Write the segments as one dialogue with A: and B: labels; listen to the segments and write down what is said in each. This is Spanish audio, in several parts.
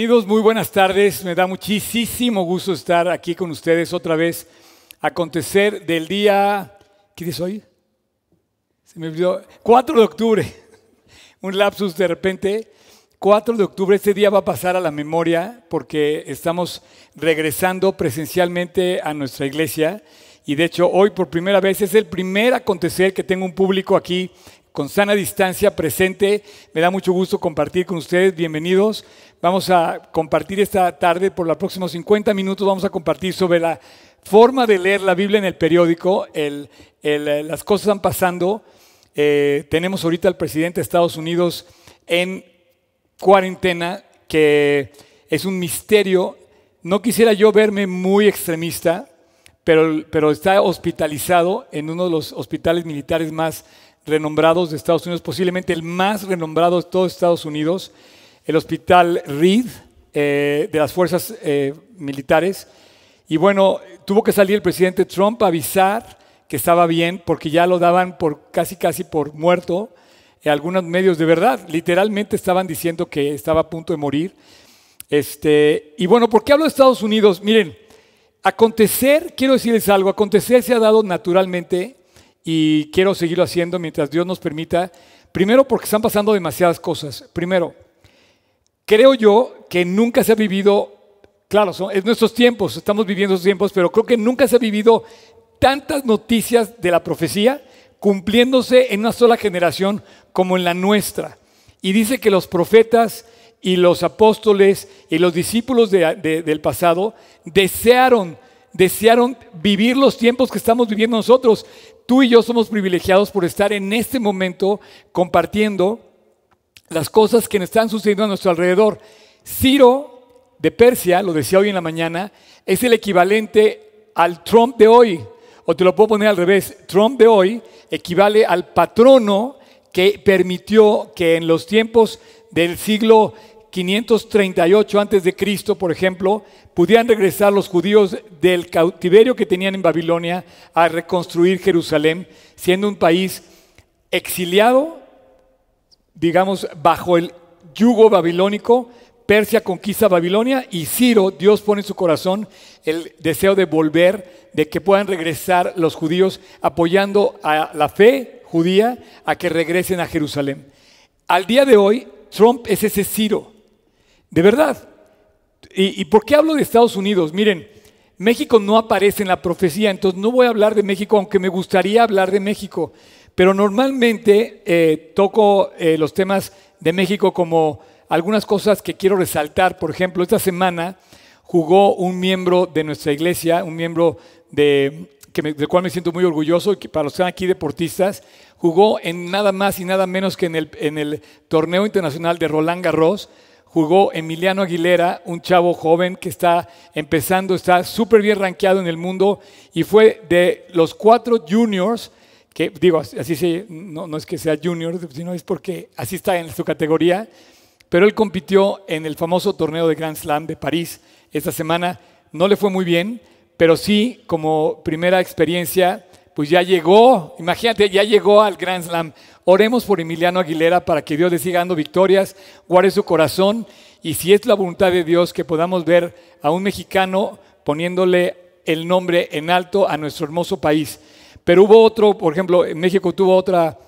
A: Bienvenidos, muy buenas tardes. Me da muchísimo gusto estar aquí con ustedes otra vez. Acontecer del día, ¿qué es hoy? Se me olvidó, 4 de octubre. Un lapsus de repente. 4 de octubre, este día va a pasar a la memoria porque estamos regresando presencialmente a nuestra iglesia. Y de hecho, hoy por primera vez es el primer acontecer que tengo un público aquí con sana distancia presente. Me da mucho gusto compartir con ustedes. Bienvenidos vamos a compartir esta tarde, por los próximos 50 minutos vamos a compartir sobre la forma de leer la Biblia en el periódico, el, el, eh, las cosas están pasando. Eh, tenemos ahorita al presidente de Estados Unidos en cuarentena, que es un misterio. No quisiera yo verme muy extremista, pero, pero está hospitalizado en uno de los hospitales militares más renombrados de Estados Unidos, posiblemente el más renombrado de todos Estados Unidos el hospital Reed eh, de las fuerzas eh, militares. Y bueno, tuvo que salir el presidente Trump a avisar que estaba bien porque ya lo daban por casi casi por muerto. Eh, algunos medios de verdad, literalmente estaban diciendo que estaba a punto de morir. Este, y bueno, ¿por qué hablo de Estados Unidos? Miren, acontecer, quiero decirles algo, acontecer se ha dado naturalmente y quiero seguirlo haciendo mientras Dios nos permita. Primero porque están pasando demasiadas cosas. Primero, creo yo que nunca se ha vivido, claro, son, es nuestros tiempos, estamos viviendo esos tiempos, pero creo que nunca se ha vivido tantas noticias de la profecía cumpliéndose en una sola generación como en la nuestra. Y dice que los profetas y los apóstoles y los discípulos del pasado desearon, desearon vivir los tiempos que estamos viviendo nosotros. Tú y yo somos privilegiados por estar en este momento compartiendo las cosas que están sucediendo a nuestro alrededor. Ciro de Persia, lo decía hoy en la mañana, es el equivalente al Trump de hoy. O te lo puedo poner al revés. Trump de hoy equivale al patrono que permitió que en los tiempos del siglo 538 antes de Cristo, por ejemplo, pudieran regresar los judíos del cautiverio que tenían en Babilonia a reconstruir Jerusalén, siendo un país exiliado digamos, bajo el yugo babilónico, Persia conquista Babilonia y Ciro, Dios pone en su corazón el deseo de volver, de que puedan regresar los judíos apoyando a la fe judía a que regresen a Jerusalén. Al día de hoy, Trump es ese Ciro, de verdad. ¿Y, por qué hablo de Estados Unidos? Miren, México no aparece en la profecía, entonces no voy a hablar de México, aunque me gustaría hablar de México. Pero normalmente eh, toco eh, los temas de México como algunas cosas que quiero resaltar. Por ejemplo, esta semana jugó un miembro de nuestra iglesia, un miembro de, del cual me siento muy orgulloso, y para los que están aquí deportistas, jugó en nada más y nada menos que en el, en el torneo internacional de Roland Garros, jugó Emiliano Aguilera, un chavo joven que está empezando, está súper bien rankeado en el mundo y fue de los cuatro juniors que digo, así se, no, no es que sea junior, sino es porque así está en su categoría, pero él compitió en el famoso torneo de Grand Slam de París esta semana, no le fue muy bien, pero sí como primera experiencia, pues ya llegó, imagínate, ya llegó al Grand Slam. Oremos por Emiliano Aguilera para que Dios le siga dando victorias, guarde su corazón y si es la voluntad de Dios que podamos ver a un mexicano poniéndole el nombre en alto a nuestro hermoso país. Pero hubo otro, por ejemplo, en México tuvo otra,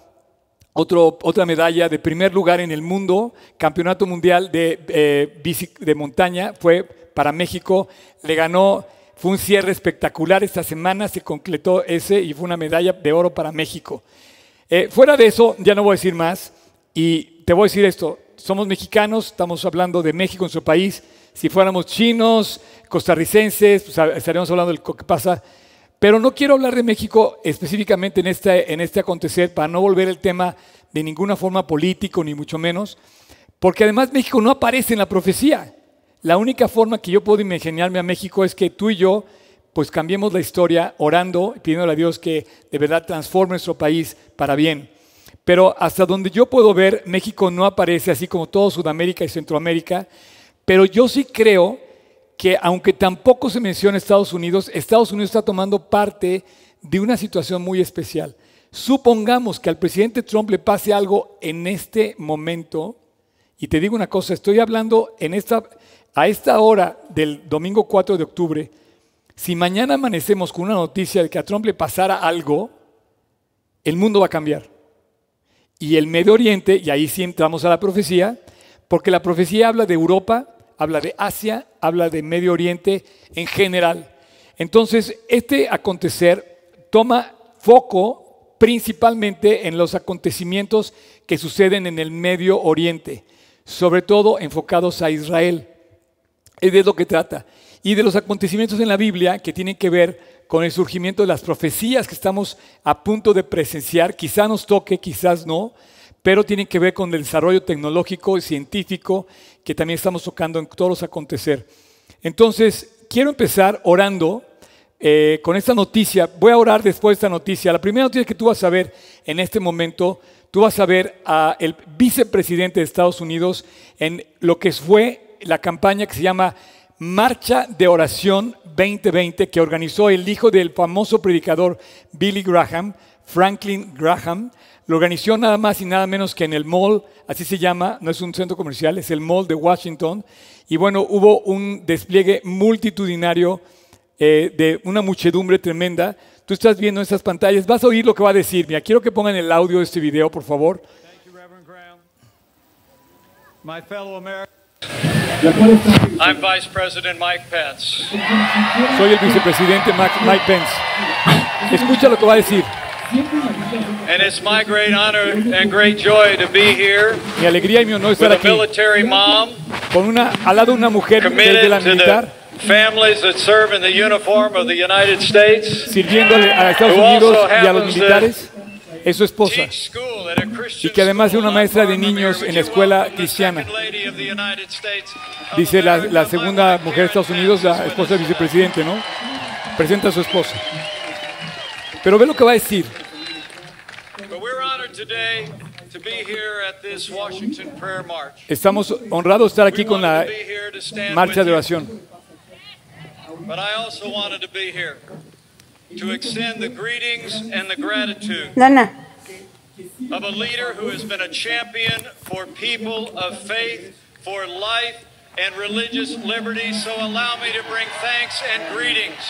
A: otro, otra medalla de primer lugar en el mundo, campeonato mundial de, eh, de montaña, fue para México, le ganó, fue un cierre espectacular, esta semana se completó ese y fue una medalla de oro para México. Eh, fuera de eso, ya no voy a decir más y te voy a decir esto, somos mexicanos, estamos hablando de México en su país, si fuéramos chinos, costarricenses, pues, estaríamos hablando de lo que pasa pero no quiero hablar de México específicamente en este, en este acontecer para no volver el tema de ninguna forma político, ni mucho menos, porque además México no aparece en la profecía. La única forma que yo puedo imaginarme a México es que tú y yo pues cambiemos la historia orando, y pidiéndole a Dios que de verdad transforme nuestro país para bien. Pero hasta donde yo puedo ver, México no aparece así como todo Sudamérica y Centroamérica, pero yo sí creo que aunque tampoco se menciona Estados Unidos, Estados Unidos está tomando parte de una situación muy especial. Supongamos que al presidente Trump le pase algo en este momento, y te digo una cosa, estoy hablando en esta, a esta hora del domingo 4 de octubre, si mañana amanecemos con una noticia de que a Trump le pasara algo, el mundo va a cambiar. Y el Medio Oriente, y ahí sí entramos a la profecía, porque la profecía habla de Europa, habla de Asia, habla de Medio Oriente en general. Entonces, este acontecer toma foco principalmente en los acontecimientos que suceden en el Medio Oriente, sobre todo enfocados a Israel. Es de lo que trata. Y de los acontecimientos en la Biblia que tienen que ver con el surgimiento de las profecías que estamos a punto de presenciar, quizá nos toque, quizás no, pero tienen que ver con el desarrollo tecnológico y científico que también estamos tocando en todos los acontecer. Entonces, quiero empezar orando eh, con esta noticia. Voy a orar después de esta noticia. La primera noticia que tú vas a ver en este momento, tú vas a ver al vicepresidente de Estados Unidos en lo que fue la campaña que se llama Marcha de Oración 2020 que organizó el hijo del famoso predicador Billy Graham, Franklin Graham, lo organizó nada más y nada menos que en el mall, así se llama, no es un centro comercial, es el mall de Washington. Y bueno, hubo un despliegue multitudinario eh, de una muchedumbre tremenda. Tú estás viendo estas pantallas, vas a oír lo que va a decir. Mira, quiero que pongan el audio de este video, por favor. Soy el vicepresidente Mike Pence. Escucha lo que va a decir
B: my great honor and great joy
A: Mi alegría y mi honor estar aquí. Con una al lado de una mujer de la militar.
B: Families that serve in the uniform of the United States. Sirviéndole a Estados Unidos y a los militares.
A: Es su esposa. Y que además es una maestra de niños en la escuela cristiana. Dice la, la segunda mujer de Estados Unidos, la esposa del vicepresidente, ¿no? Presenta a su esposa. Pero ve lo que va a decir. Estamos honrados de estar aquí con la marcha de oración.
B: Pero también quiero estar aquí para extender los saludos y la gratitud de un líder que ha sido un campeón para la gente de la fe, para la vida. and religious liberty. So allow me to bring thanks and greetings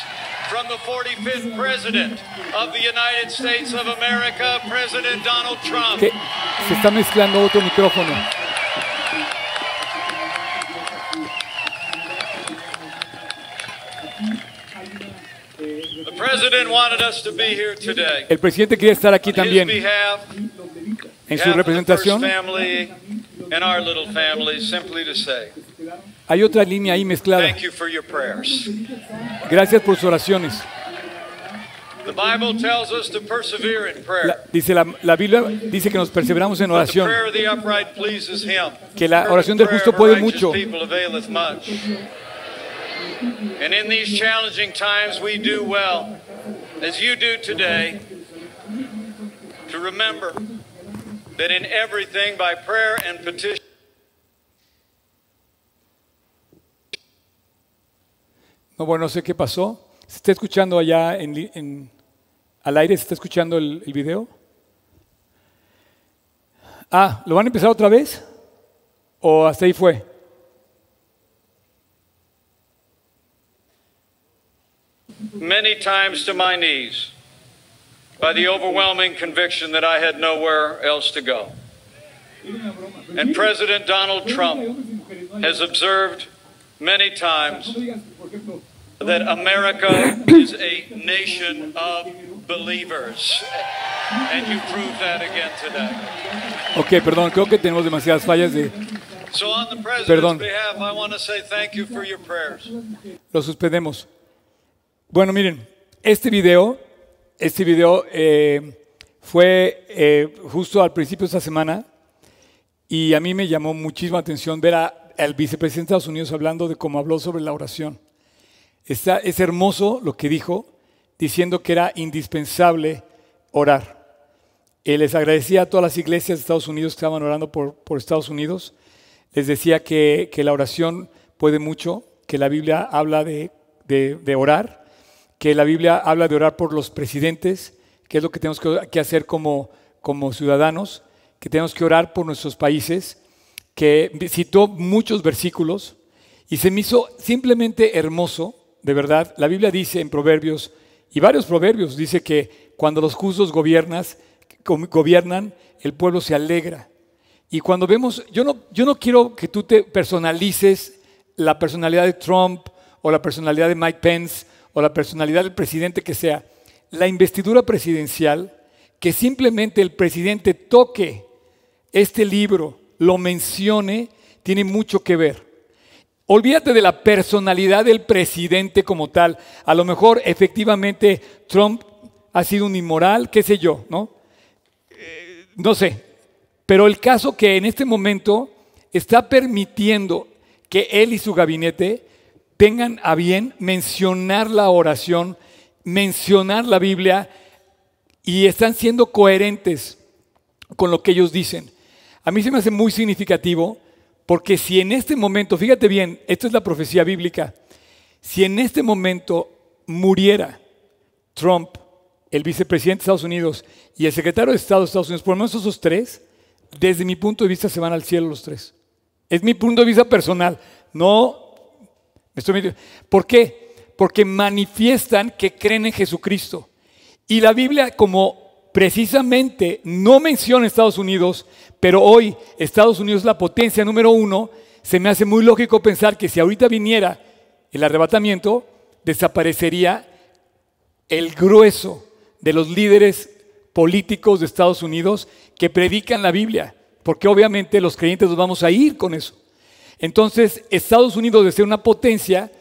B: from the 45th President of the United States of America, President Donald Trump. Que se está
A: mezclando otro micrófono.
B: The President wanted us to be here today. El presidente quería estar aquí también.
A: en su representación.
B: And our little family, simply to say.
A: Hay otra línea ahí mezclada. Thank
B: you for your prayers.
A: Gracias por sus oraciones.
B: The Bible tells us to persevere in prayer. La,
A: dice la, la, Biblia dice que nos perseveramos en oración. the prayer of
B: the upright pleases him.
A: Que la oración del justo puede mucho.
B: And in these challenging times we do well as you do today to remember that in everything by prayer and petition
A: bueno, no sé qué pasó. ¿Se está escuchando allá en, en, al aire? ¿Se está escuchando el, el video? Ah, ¿lo van a empezar otra vez? ¿O hasta ahí fue?
B: Many times to my knees by the overwhelming conviction that I had nowhere else to go. And President Donald Trump has observed many times that America is a nation of believers. And you proved that again today.
A: Okay, perdón, creo que tenemos demasiadas fallas de Perdón. Lo suspendemos. Bueno, miren, este video, este video eh, fue eh, justo al principio de esta semana y a mí me llamó muchísima atención ver a, al vicepresidente de Estados Unidos hablando de cómo habló sobre la oración es hermoso lo que dijo, diciendo que era indispensable orar. Eh, les agradecía a todas las iglesias de Estados Unidos que estaban orando por, Estados Unidos. Les decía que, la oración puede mucho, que la Biblia habla de, orar, que la Biblia habla de orar por los presidentes, que es lo que tenemos que, hacer como, como ciudadanos, que tenemos que orar por nuestros países, que citó muchos versículos y se me hizo simplemente hermoso de verdad, la Biblia dice en Proverbios, y varios proverbios, dice que cuando los justos gobiernas, gobiernan, el pueblo se alegra. Y cuando vemos, yo no, yo no quiero que tú te personalices la personalidad de Trump o la personalidad de Mike Pence o la personalidad del presidente que sea. La investidura presidencial, que simplemente el presidente toque este libro, lo mencione, tiene mucho que ver. Olvídate de la personalidad del presidente como tal. A lo mejor efectivamente Trump ha sido un inmoral, qué sé yo, ¿no? Eh, no sé. Pero el caso que en este momento está permitiendo que él y su gabinete tengan a bien mencionar la oración, mencionar la Biblia y están siendo coherentes con lo que ellos dicen. A mí se me hace muy significativo porque si en este momento, fíjate bien, esto es la profecía bíblica, si en este momento muriera Trump, el vicepresidente de Estados Unidos y el secretario de Estado de Estados Unidos, por lo menos esos tres, desde mi punto de vista se van al cielo los tres. Es mi punto de vista personal. No, estoy ¿Por qué? Porque manifiestan que creen en Jesucristo. Y la Biblia, como precisamente no menciona Estados Unidos, pero hoy Estados Unidos es la potencia número uno. Se me hace muy lógico pensar que si ahorita viniera el arrebatamiento, desaparecería el grueso de los líderes políticos de Estados Unidos que predican la Biblia, porque obviamente los creyentes nos vamos a ir con eso. Entonces, Estados Unidos, de ser una potencia,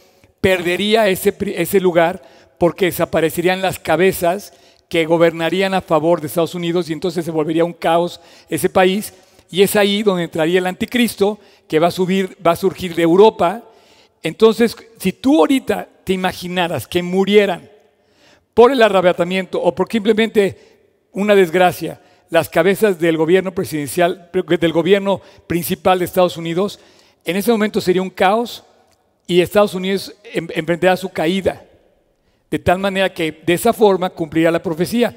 A: perdería ese, ese lugar porque desaparecerían las cabezas que gobernarían a favor de Estados Unidos y entonces se volvería un caos ese país. Y es ahí donde entraría el anticristo que va a, subir, va a surgir de Europa. Entonces, si tú ahorita te imaginaras que murieran por el arrebatamiento o por simplemente una desgracia, las cabezas del gobierno presidencial, del gobierno principal de Estados Unidos, en ese momento sería un caos y Estados Unidos em, emprenderá su caída de tal manera que de esa forma cumplirá la profecía.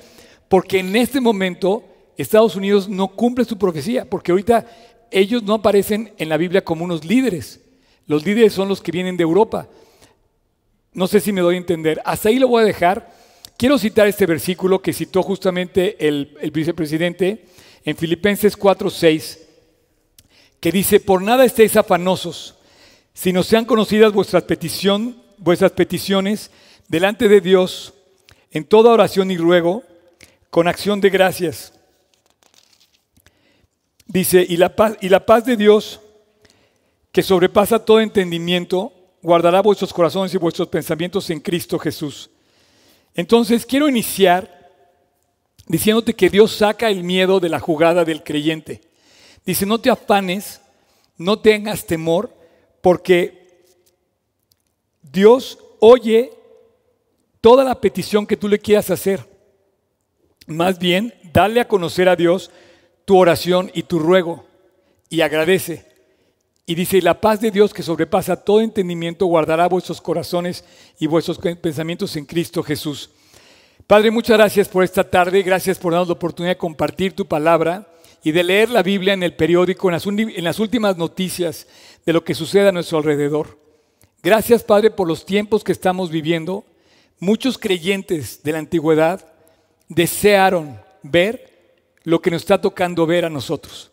A: Porque en este momento Estados Unidos no cumple su profecía, porque ahorita ellos no aparecen en la Biblia como unos líderes. Los líderes son los que vienen de Europa. No sé si me doy a entender. Hasta ahí lo voy a dejar. Quiero citar este versículo que citó justamente el, vicepresidente en Filipenses 4:6, que dice, por nada estéis afanosos, si no sean conocidas vuestras, petición, vuestras peticiones delante de Dios en toda oración y ruego, con acción de gracias. Dice, y la paz, y la paz de Dios, que sobrepasa todo entendimiento, guardará vuestros corazones y vuestros pensamientos en Cristo Jesús. Entonces, quiero iniciar diciéndote que Dios saca el miedo de la jugada del creyente. Dice, no te afanes, no tengas temor, porque Dios oye toda la petición que tú le quieras hacer. Más bien, dale a conocer a Dios tu oración y tu ruego y agradece. Y dice, la paz de Dios que sobrepasa todo entendimiento guardará vuestros corazones y vuestros pensamientos en Cristo Jesús. Padre, muchas gracias por esta tarde, gracias por darnos la oportunidad de compartir tu palabra y de leer la Biblia en el periódico, en las, en las últimas noticias de lo que sucede a nuestro alrededor. Gracias, Padre, por los tiempos que estamos viviendo Muchos creyentes de la antigüedad desearon ver lo que nos está tocando ver a nosotros.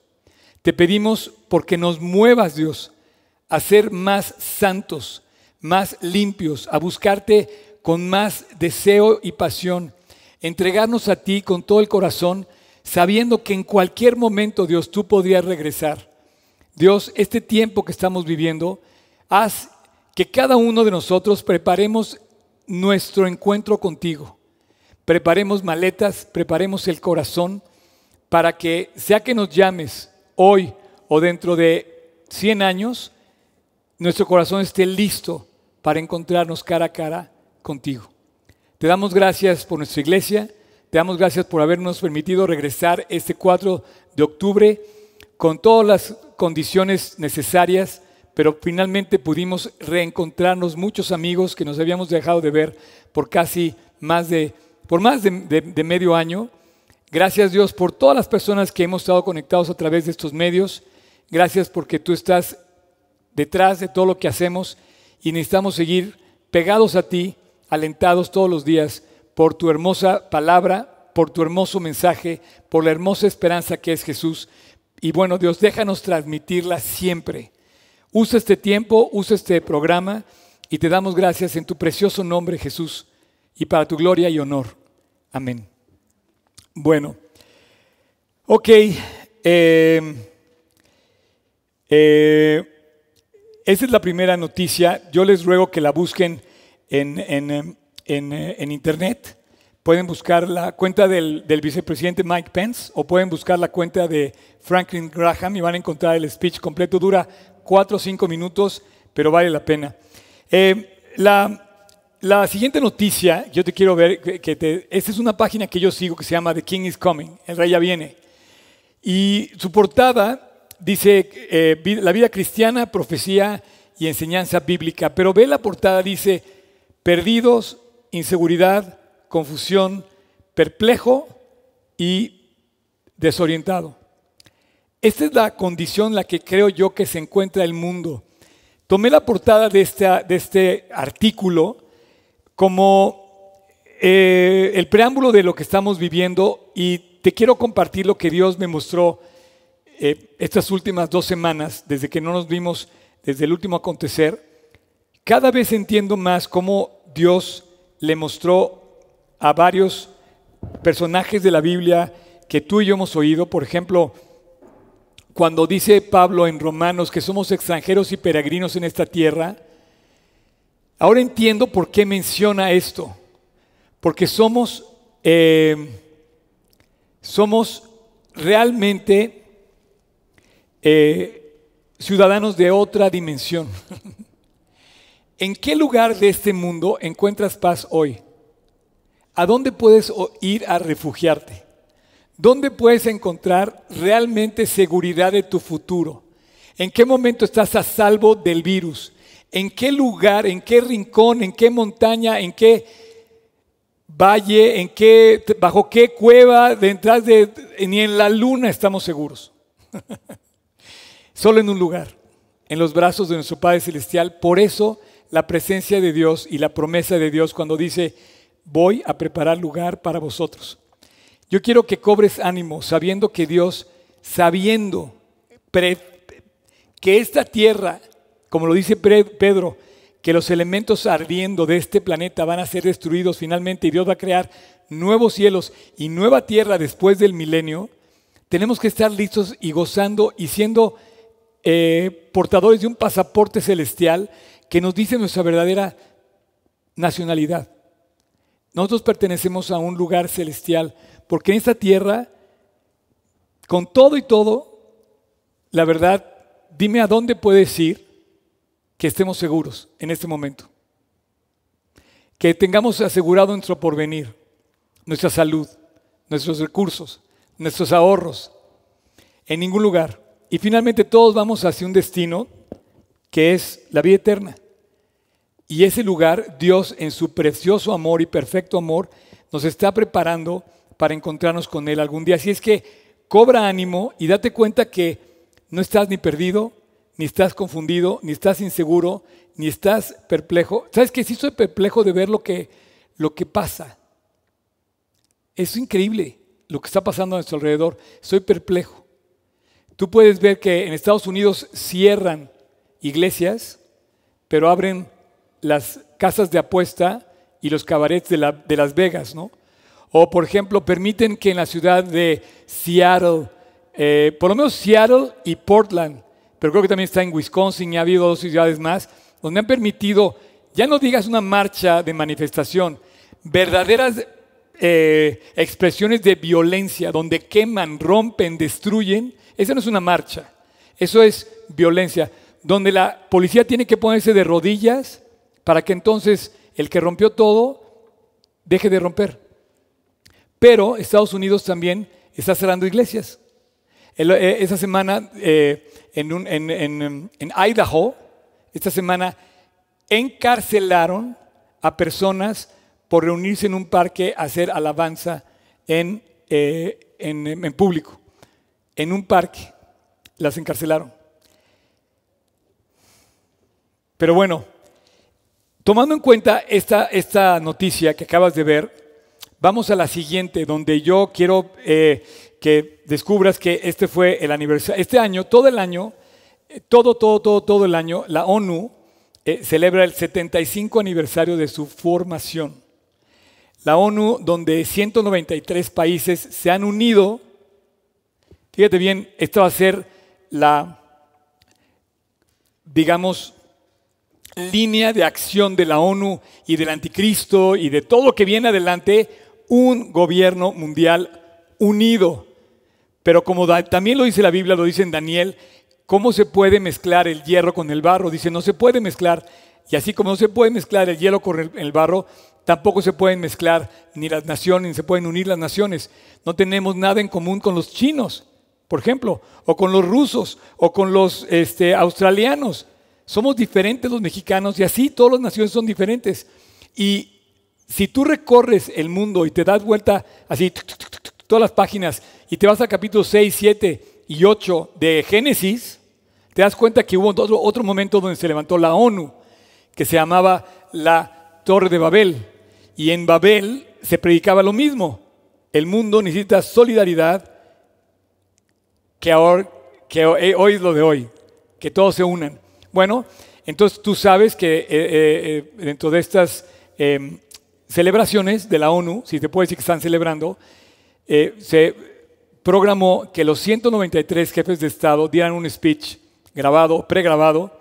A: Te pedimos porque nos muevas, Dios, a ser más santos, más limpios, a buscarte con más deseo y pasión, entregarnos a ti con todo el corazón, sabiendo que en cualquier momento, Dios, tú podrías regresar. Dios, este tiempo que estamos viviendo, haz que cada uno de nosotros preparemos nuestro encuentro contigo. Preparemos maletas, preparemos el corazón para que sea que nos llames hoy o dentro de 100 años, nuestro corazón esté listo para encontrarnos cara a cara contigo. Te damos gracias por nuestra iglesia, te damos gracias por habernos permitido regresar este 4 de octubre con todas las condiciones necesarias pero finalmente pudimos reencontrarnos muchos amigos que nos habíamos dejado de ver por casi más de, por más de, medio año. Gracias Dios por todas las personas que hemos estado conectados a través de estos medios. Gracias porque tú estás detrás de todo lo que hacemos y necesitamos seguir pegados a ti, alentados todos los días por tu hermosa palabra, por tu hermoso mensaje, por la hermosa esperanza que es Jesús. Y bueno, Dios, déjanos transmitirla siempre Usa este tiempo, usa este programa y te damos gracias en tu precioso nombre, Jesús, y para tu gloria y honor. Amén. Bueno, ok. esta em, eh, esa es la primera noticia. Yo les ruego que la busquen em, eh, en, internet. Pueden buscar la cuenta del, del, vicepresidente Mike Pence o pueden buscar la cuenta de Franklin Graham y van a encontrar el speech completo. Dura cuatro o cinco minutos, pero vale la pena. Eh, la, siguiente noticia, yo te quiero ver, que, esta es una página que yo sigo que se llama The King is Coming, el rey ya viene. Y su portada dice, eh, la vida cristiana, profecía y enseñanza bíblica, pero ve la portada, dice, perdidos, inseguridad, confusión, perplejo y desorientado. Esta es la condición en la que creo yo que se encuentra el mundo. Tomé la portada de este, de este artículo como eh, el preámbulo de lo que estamos viviendo y te quiero compartir lo que Dios me mostró eh, estas últimas dos semanas, desde que no nos vimos, desde el último acontecer. Cada vez entiendo más cómo Dios le mostró a varios personajes de la Biblia que tú y yo hemos oído, por ejemplo, cuando dice Pablo en Romanos que somos extranjeros y peregrinos en esta tierra, ahora entiendo por qué menciona esto. Porque somos, eh, somos realmente eh, ciudadanos de otra dimensión. ¿En qué lugar de este mundo encuentras paz hoy? ¿A dónde puedes ir a refugiarte? ¿Dónde puedes encontrar realmente seguridad de tu futuro? ¿En qué momento estás a salvo del virus? ¿En qué lugar, en qué rincón, en qué montaña, en qué valle, en qué, bajo qué cueva, detrás de, ni en la luna estamos seguros? Solo en un lugar, en los brazos de nuestro Padre Celestial. Por eso la presencia de Dios y la promesa de Dios cuando dice, voy a preparar lugar para vosotros. Yo quiero que cobres ánimo sabiendo que Dios, sabiendo que esta tierra, como lo dice Pedro, que los elementos ardiendo de este planeta van a ser destruidos finalmente y Dios va a crear nuevos cielos y nueva tierra después del milenio, tenemos que estar listos y gozando y siendo eh, portadores de un pasaporte celestial que nos dice nuestra verdadera nacionalidad. Nosotros pertenecemos a un lugar celestial porque en esta tierra, con todo y todo, la verdad, dime a dónde puedes ir que estemos seguros en este momento. Que tengamos asegurado nuestro porvenir, nuestra salud, nuestros recursos, nuestros ahorros, en ningún lugar. Y finalmente todos vamos hacia un destino que es la vida eterna. Y ese lugar, Dios en su precioso amor y perfecto amor, nos está preparando para encontrarnos con Él algún día. Así es que cobra ánimo y date cuenta que no estás ni perdido, ni estás confundido, ni estás inseguro, ni estás perplejo. ¿Sabes que Sí soy perplejo de ver lo que, lo que pasa. Es increíble lo que está pasando a nuestro alrededor. Soy perplejo. Tú puedes ver que en Estados Unidos cierran iglesias, pero abren las casas de apuesta y los cabarets de, de Las Vegas, ¿no? O, por ejemplo, permiten que en la ciudad de Seattle, eh, por lo menos Seattle y Portland, pero creo que también está en Wisconsin y ha habido dos ciudades más, donde han permitido, ya no digas una marcha de manifestación, verdaderas eh, expresiones de violencia, donde queman, rompen, destruyen. Esa no es una marcha, eso es violencia, donde la policía tiene que ponerse de rodillas para que entonces el que rompió todo deje de romper. Pero Estados Unidos también está cerrando iglesias. Eh, esa semana eh, en, Idaho, esta semana encarcelaron a personas por reunirse en un parque a hacer alabanza eh, en, en público. En un parque las encarcelaron. Pero bueno, tomando en cuenta esta, esta noticia que acabas de ver, Vamos a la siguiente, donde yo quiero eh, que descubras que este fue el aniversario. Este año, todo el año, eh, todo, todo, todo, todo el año, la ONU eh, celebra el 75 aniversario de su formación. La ONU, donde 193 países se han unido, fíjate bien, esta va a ser la, digamos, línea de acción de la ONU y del anticristo y de todo lo que viene adelante un gobierno mundial unido. Pero como también lo dice la Biblia, lo dice Daniel, ¿cómo se puede mezclar el hierro con el barro? Dice, no se puede mezclar. Y así como no se puede mezclar el hierro con el, barro, tampoco se pueden mezclar ni las naciones, ni se pueden unir las naciones. No tenemos nada en común con los chinos, por ejemplo, o con los rusos, o con los este, australianos. Somos diferentes los mexicanos y así todas las naciones son diferentes. Y si tú recorres el mundo y te das vuelta así, todas las páginas, y te vas a capítulos 6, 7 y 8 de Génesis, te das cuenta que hubo otro, momento donde se levantó la ONU, que se llamaba la Torre de Babel. Y en Babel se predicaba lo mismo. El mundo necesita solidaridad, que, ahora, que eh, hoy es lo de hoy, que todos se unan. Bueno, entonces tú sabes que eh, eh, dentro de estas em, celebraciones de la ONU, si te puede decir que están celebrando, eh, se programó que los 193 jefes de Estado dieran un speech grabado, pregrabado,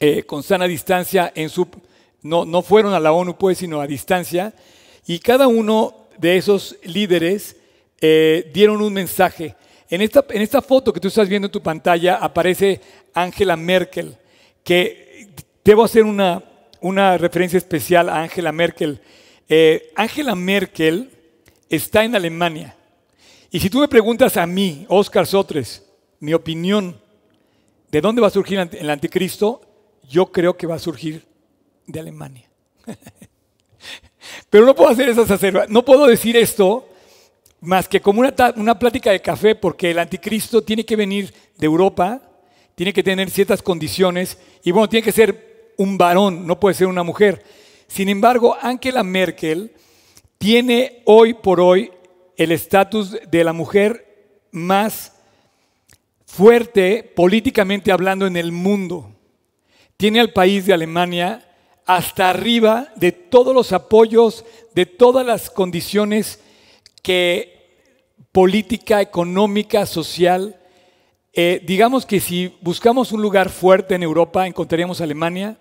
A: eh, con sana distancia en su... No, no fueron a la ONU, pues, sino a distancia. Y cada uno de esos líderes eh, dieron un mensaje. En esta, en esta foto que tú estás viendo en tu pantalla aparece Angela Merkel, que debo hacer una una referencia especial a Angela Merkel. Eh, Angela Merkel está en Alemania. Y si tú me preguntas a mí, Oscar Sotres, mi opinión de dónde va a surgir el anticristo, yo creo que va a surgir de Alemania. Pero no puedo hacer esas acervas, no puedo decir esto más que como una, una plática de café, porque el anticristo tiene que venir de Europa, tiene que tener ciertas condiciones y bueno, tiene que ser un varón, no puede ser una mujer. Sin embargo, Angela Merkel tiene hoy por hoy el estatus de la mujer más fuerte políticamente hablando en el mundo. Tiene al país de Alemania hasta arriba de todos los apoyos, de todas las condiciones que política, económica, social. Eh, digamos que si buscamos un lugar fuerte en Europa, encontraríamos Alemania,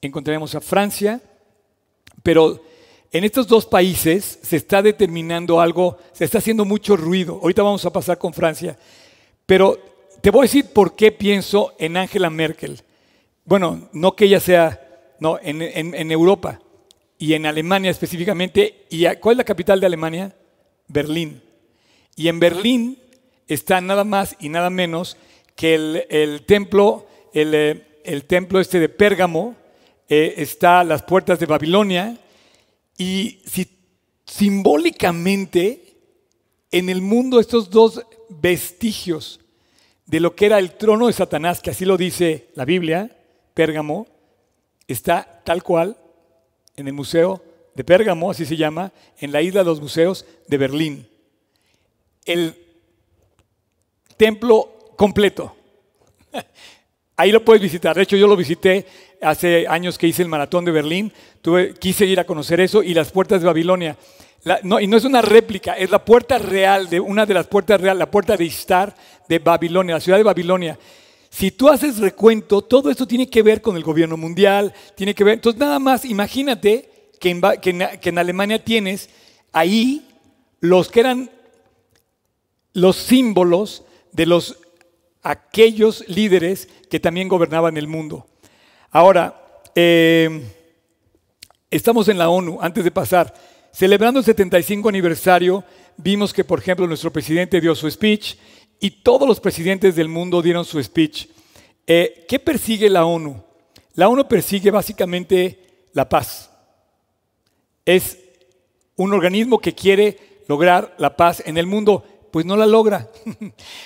A: encontraremos a Francia, pero en estos dos países se está determinando algo, se está haciendo mucho ruido. Ahorita vamos a pasar con Francia, pero te voy a decir por qué pienso en Angela Merkel. Bueno, no que ella sea, no, en, en, en Europa y en Alemania específicamente. ¿Y cuál es la capital de Alemania? Berlín. Y en Berlín está nada más y nada menos que el, el templo, el, eh, el templo este de Pérgamo, eh, está las puertas de Babilonia y simbólicamente en el mundo estos dos vestigios de lo que era el trono de Satanás, que así lo dice la Biblia, Pérgamo, está tal cual en el Museo de Pérgamo, así se llama, en la isla de los museos de Berlín. El templo completo. Ahí lo puedes visitar. De hecho, yo lo visité hace años que hice el maratón de Berlín, quise ir a conocer eso y las puertas de Babilonia. no, y no es una réplica, es la puerta real, de una de las puertas real, la puerta de Istar de Babilonia, la ciudad de Babilonia. Si tú haces recuento, todo esto tiene que ver con el gobierno mundial, tiene que ver. Entonces, nada más, imagínate que en, que en Alemania tienes ahí los que eran los símbolos de los aquellos líderes que también gobernaban el mundo. Ahora, eh, estamos en la ONU, antes de pasar, celebrando el 75 aniversario, vimos que, por ejemplo, nuestro presidente dio su speech y todos los presidentes del mundo dieron su speech. Eh, ¿Qué persigue la ONU? La ONU persigue básicamente la paz. Es un organismo que quiere lograr la paz en el mundo pues no la logra.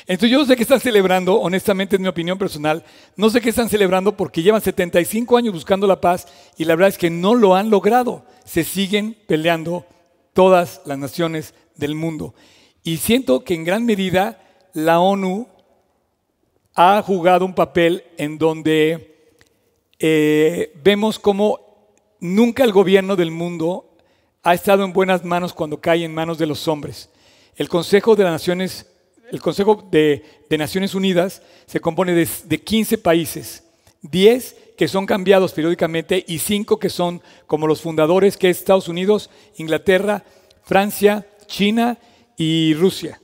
A: Entonces yo no sé qué están celebrando, honestamente es mi opinión personal, no sé qué están celebrando porque llevan 75 años buscando la paz y la verdad es que no lo han logrado. Se siguen peleando todas las naciones del mundo. Y siento que en gran medida la ONU ha jugado un papel en donde eh, vemos como nunca el gobierno del mundo ha estado en buenas manos cuando cae en manos de los hombres. El Consejo de las Naciones, el Consejo de, Naciones Unidas se compone de, 15 países, 10 que son cambiados periódicamente y 5 que son como los fundadores, que es Estados Unidos, Inglaterra, Francia, China y Rusia.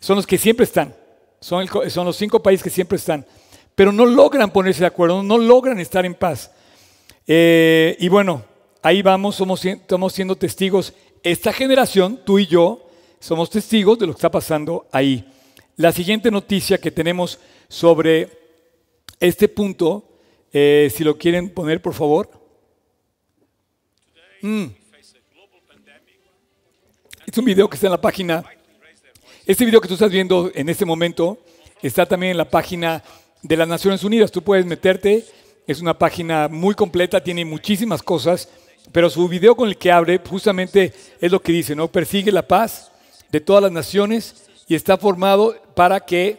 A: Son los que siempre están, son, son los cinco países que siempre están, pero no logran ponerse de acuerdo, no logran estar en paz. Eh, y bueno, ahí vamos, somos, estamos siendo testigos. Esta generación, tú y yo, somos testigos de lo que está pasando ahí. La siguiente noticia que tenemos sobre este punto, eh, si lo quieren poner, por favor. Mm. Es un video que está en la página. Este video que tú estás viendo en este momento está también en la página de las Naciones Unidas. Tú puedes meterte. Es una página muy completa, tiene muchísimas cosas, pero su video con el que abre justamente es lo que dice, ¿no? Persigue la paz de todas las naciones y está formado para que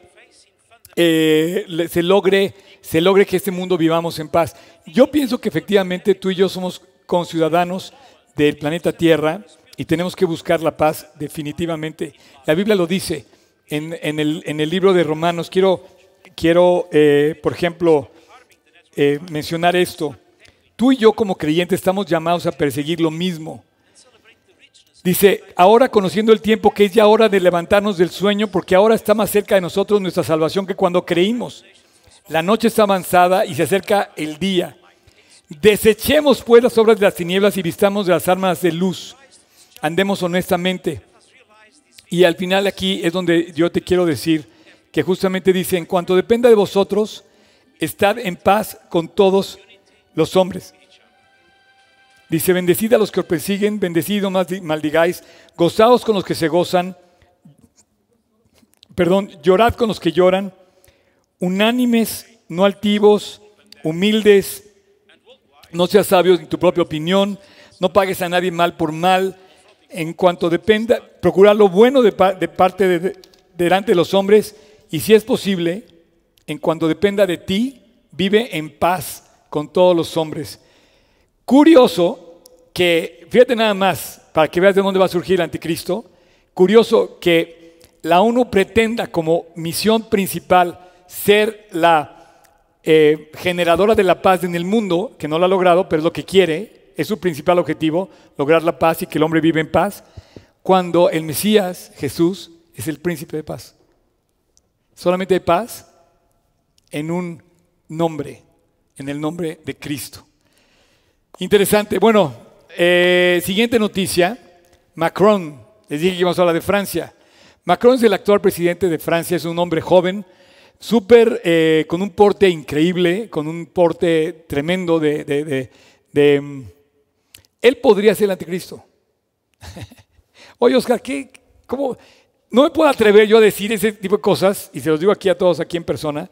A: eh, se, logre, se logre que este mundo vivamos en paz. Yo pienso que efectivamente tú y yo somos conciudadanos del planeta Tierra y tenemos que buscar la paz definitivamente. La Biblia lo dice en, el, libro de Romanos. Quiero, quiero eh, por ejemplo, eh, mencionar esto. Tú y yo como creyentes estamos llamados a perseguir lo mismo. Dice, ahora conociendo el tiempo que es ya hora de levantarnos del sueño, porque ahora está más cerca de nosotros nuestra salvación que cuando creímos. La noche está avanzada y se acerca el día. Desechemos pues las obras de las tinieblas y vistamos de las armas de luz. Andemos honestamente. Y al final aquí es donde yo te quiero decir que justamente dice, en cuanto dependa de vosotros, estad en paz con todos los hombres. Dice, bendecid a los que os persiguen, bendecido maldigáis, gozaos con los que se gozan, perdón, llorad con los que lloran, unánimes, no altivos, humildes, no seas sabios en tu propia opinión, no pagues a nadie mal por mal, en cuanto dependa, Procura lo bueno de, parte de, delante de los hombres, y si es posible, en cuanto dependa de ti, vive en paz con todos los hombres. Curioso que, fíjate nada más, para que veas de dónde va a surgir el anticristo, curioso que la ONU pretenda como misión principal ser la eh, generadora de la paz en el mundo, que no la ha logrado, pero es lo que quiere, es su principal objetivo, lograr la paz y que el hombre vive en paz, cuando el Mesías, Jesús, es el príncipe de paz. Solamente hay paz en un nombre, en el nombre de Cristo. Interesante. Bueno, eh, siguiente noticia. Macron, les dije que íbamos a hablar de Francia. Macron es el actual presidente de Francia, es un hombre joven, súper, eh, con un porte increíble, con un porte tremendo de, mm, él podría ser el anticristo. Oye, Oscar, ¿qué, cómo? no me puedo atrever yo a decir ese tipo de cosas, y se los digo aquí a todos, aquí en persona,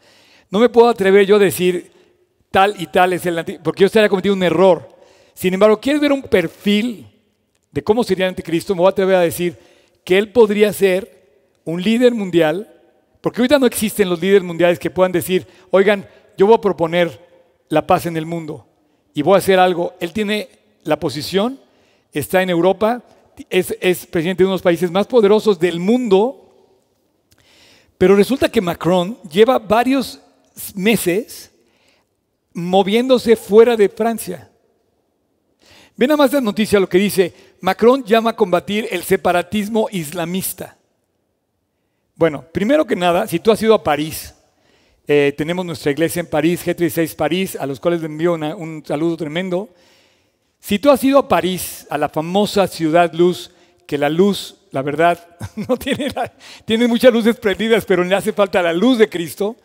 A: no me puedo atrever yo a decir tal y tal es el anticristo, porque yo estaría cometiendo un error. Sin embargo, ¿quieres ver un perfil de cómo sería el anticristo? Me voy a atrever a decir que él podría ser un líder mundial, porque ahorita no existen los líderes mundiales que puedan decir, oigan, yo voy a proponer la paz en el mundo y voy a hacer algo. Él tiene la posición, está en Europa, es, es presidente de uno de los países más poderosos del mundo, pero resulta que Macron lleva varios meses moviéndose fuera de Francia. Ven a más de noticia lo que dice, Macron llama a combatir el separatismo islamista. Bueno, primero que nada, si tú has ido a París, eh, tenemos nuestra iglesia en París, G36 París, a los cuales le envío un saludo tremendo. Si tú has ido a París, a la famosa ciudad luz, que la luz, la verdad, no tiene, tiene muchas luces prendidas, pero le hace falta la luz de Cristo.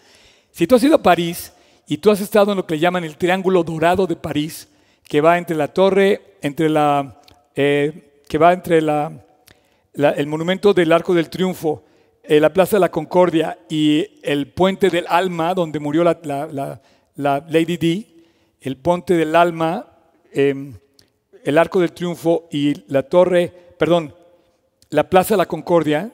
A: Si tú has ido a París y tú has estado en lo que le llaman el Triángulo Dorado de París, que va entre la torre, entre la, eh, que va entre la, el monumento del Arco del Triunfo, eh, la Plaza de la Concordia y el Puente del Alma, donde murió la, Lady D, el Puente del Alma, em, el Arco del Triunfo y la torre, perdón, la Plaza de la Concordia,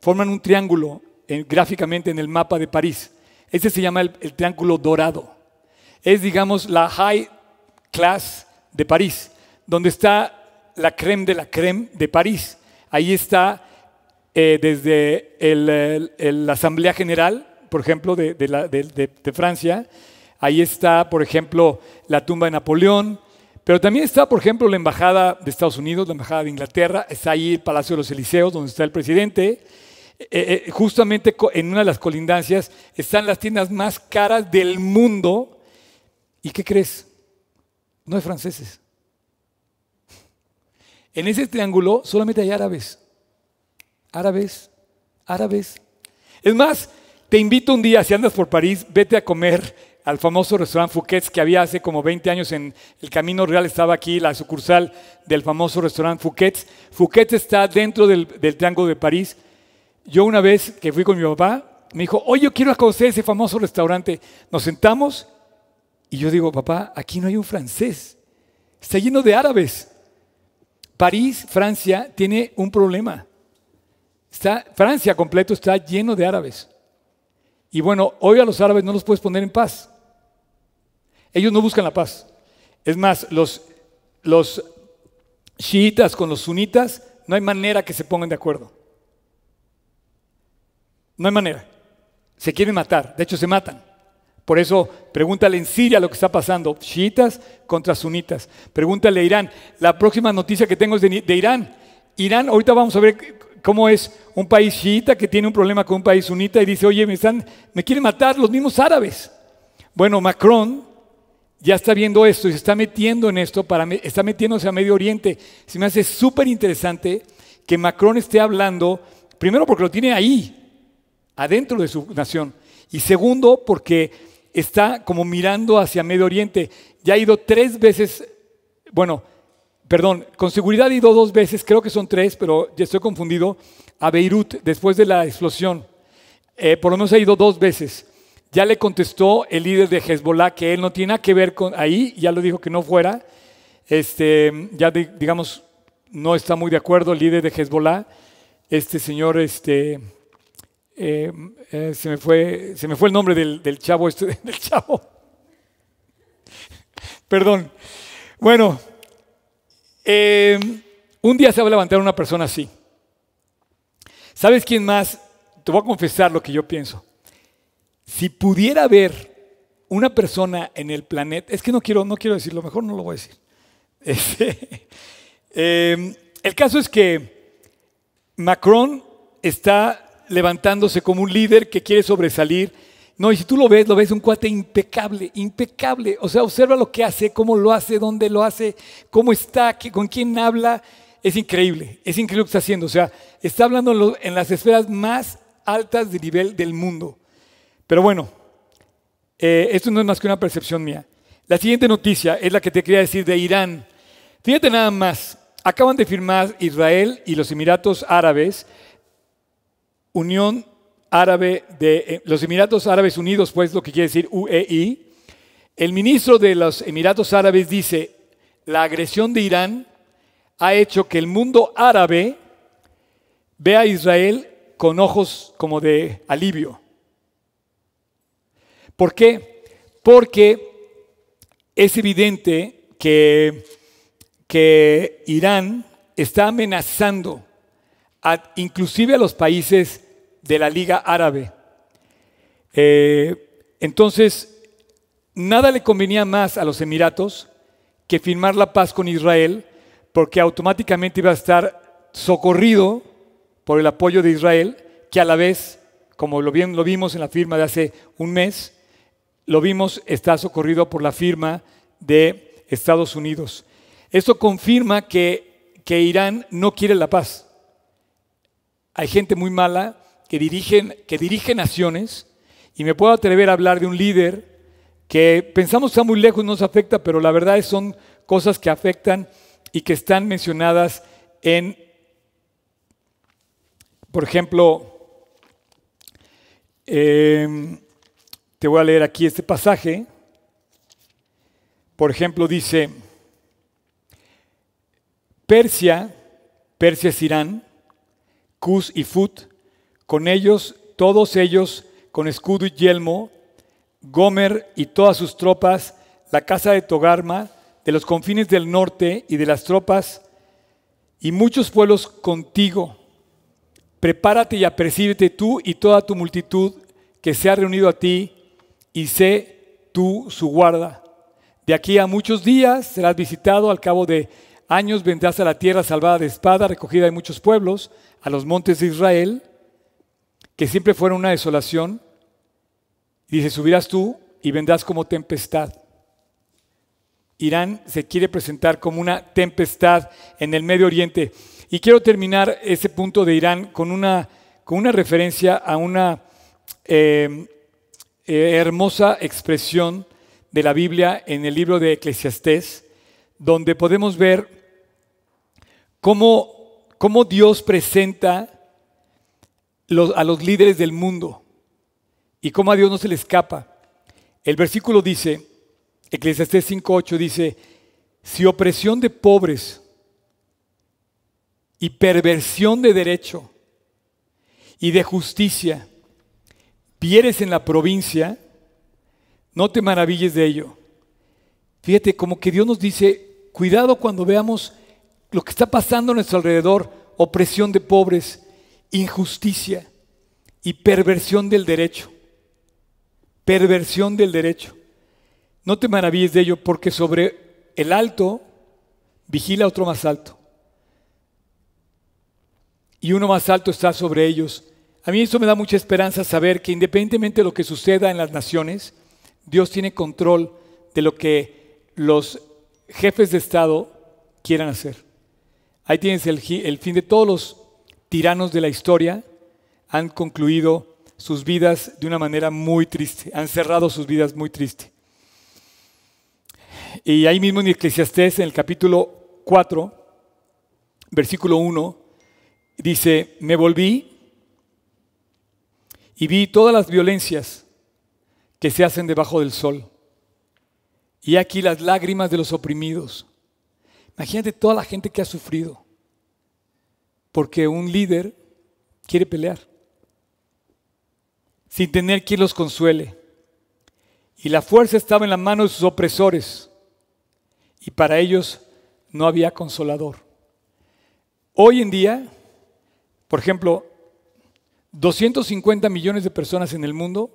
A: forman un triángulo gráficamente en el mapa de París. Ese se llama el, el triángulo dorado. Es, digamos, la high de París, donde está la creme de la creme de París. Ahí está eh, desde la eh, Asamblea General, por ejemplo, de, Francia. Ahí está, por ejemplo, la tumba de Napoleón, pero también está, por ejemplo, la Embajada de Estados Unidos, la Embajada de Inglaterra, está ahí el Palacio de los Eliseos, donde está el presidente. Eh, justamente en una de las colindancias están las tiendas más caras del mundo. ¿Y qué crees? No hay franceses. En ese triángulo solamente hay árabes. Árabes, árabes. Es más, te invito un día, si andas por París, vete a comer al famoso restaurante Fouquet's que había hace como 20 años en el Camino Real, estaba aquí la sucursal del famoso restaurante Fouquet's. Fouquet's está dentro del, del Triángulo de París. Yo una vez que fui con mi papá, me dijo, oye, yo quiero conocer ese famoso restaurante. Nos sentamos y yo digo, papá, aquí no hay un francés. Está lleno de árabes. París, Francia, tiene un problema. Francia completo está lleno de árabes. Y bueno, hoy a los árabes no los puedes poner en paz. Ellos no buscan la paz. Es más, los, los chiitas con los sunitas no hay manera que se pongan de acuerdo. No hay manera. Se quieren matar. De hecho, se matan. Por eso, pregúntale en Siria lo que está pasando, chiitas contra sunitas. Pregúntale a Irán. La próxima noticia que tengo es de, Irán. Irán, ahorita vamos a ver cómo es un país chiita que tiene un problema con un país sunita y dice, oye, me, están, me quieren matar los mismos árabes. Bueno, Macron ya está viendo esto y se está metiendo en esto, para, está metiéndose a Medio Oriente. Se me hace súper interesante que Macron esté hablando, primero porque lo tiene ahí, adentro de su nación, y segundo porque está como mirando hacia Medio Oriente. Ya ha ido tres veces, bueno, perdón, con seguridad ha ido dos veces, creo que son tres, pero ya estoy confundido, a Beirut después de la explosión. Eh, por lo menos ha ido dos veces. Ya le contestó el líder de Hezbollah que él no tiene nada que ver con ahí, ya lo dijo que no fuera. Este, ya digamos, no está muy de acuerdo el líder de Hezbollah, este señor, este, eh, eh, se, me fue, se me fue el nombre del, chavo, este, del chavo. Perdón. Bueno, eh, un día se va a levantar una persona así. ¿Sabes quién más? Te voy a confesar lo que yo pienso. Si pudiera haber una persona en el planeta, es que no quiero, no quiero decirlo, mejor no lo voy a decir. Este, eh, el caso es que Macron está levantándose como un líder que quiere sobresalir. No, y si tú lo ves, lo ves un cuate impecable, impecable. O sea, observa lo que hace, cómo lo hace, dónde lo hace, cómo está, con quién habla. Es increíble, es increíble lo que está haciendo. O sea, está hablando en, las esferas más altas de nivel del mundo. Pero bueno, eh, esto no es más que una percepción mía. La siguiente noticia es la que te quería decir de Irán. Fíjate nada más, acaban de firmar Israel y los Emiratos Árabes Unión Árabe de eh, los Emiratos Árabes Unidos, pues lo que quiere decir UEI, el ministro de los Emiratos Árabes dice, la agresión de Irán ha hecho que el mundo árabe vea a Israel con ojos como de alivio. ¿Por qué? Porque es evidente que, que Irán está amenazando inclusive a los países de la Liga Árabe. Eh, entonces, nada le convenía más a los Emiratos que firmar la paz con Israel, porque automáticamente iba a estar socorrido por el apoyo de Israel, que a la vez, como lo, bien, lo vimos en la firma de hace un mes, lo vimos, está socorrido por la firma de Estados Unidos. Esto confirma que, que Irán no quiere la paz. Hay gente muy mala que, dirigen, que dirige naciones y me puedo atrever a hablar de un líder que pensamos está muy lejos, nos afecta, pero la verdad es son cosas que afectan y que están mencionadas en, por ejemplo, em, te voy a leer aquí este pasaje. Por ejemplo, dice, Persia, Persia es Irán, Cus y Fut, con ellos, todos ellos, con escudo y yelmo, Gomer y todas sus tropas, la casa de Togarma, de los confines del norte y de las tropas, y muchos pueblos contigo. Prepárate y apercíbete tú y toda tu multitud que se ha reunido a ti, y sé tú su guarda. De aquí a muchos días serás visitado, al cabo de años vendrás a la tierra salvada de espada, recogida de muchos pueblos, a los montes de Israel, que siempre fueron una desolación. dice, subirás tú y vendrás como tempestad. Irán se quiere presentar como una tempestad en el Medio Oriente. Y quiero terminar ese punto de Irán con una, con una referencia a una em, eh, hermosa expresión de la Biblia en el libro de Eclesiastés, donde podemos ver cómo, cómo Dios presenta a los líderes del mundo y cómo a Dios no se le escapa. El versículo dice, Eclesiastés 5.8 dice, si opresión de pobres y perversión de derecho y de justicia vieres en la provincia, no te maravilles de ello. Fíjate, como que Dios nos dice, cuidado cuando veamos lo que está pasando a nuestro alrededor, opresión de pobres, injusticia y perversión del derecho. Perversión del derecho. No te maravilles de ello porque sobre el alto vigila otro más alto. Y uno más alto está sobre ellos. A mí eso me da mucha esperanza saber que independientemente de lo que suceda en las naciones, Dios tiene control de lo que los jefes de Estado quieran hacer. Ahí tienes el, el fin de todos los tiranos de la historia han concluido sus vidas de una manera muy triste, han cerrado sus vidas muy triste. Y ahí mismo en Eclesiastés, en el capítulo 4, versículo 1, dice, me volví y vi todas las violencias que se hacen debajo del sol. Y aquí las lágrimas de los oprimidos. Imagínate toda la gente que ha sufrido porque un líder quiere pelear, sin tener quien los consuele. Y la fuerza estaba en la mano de sus opresores, y para ellos no había consolador. Hoy en día, por ejemplo, 250 millones de personas en el mundo,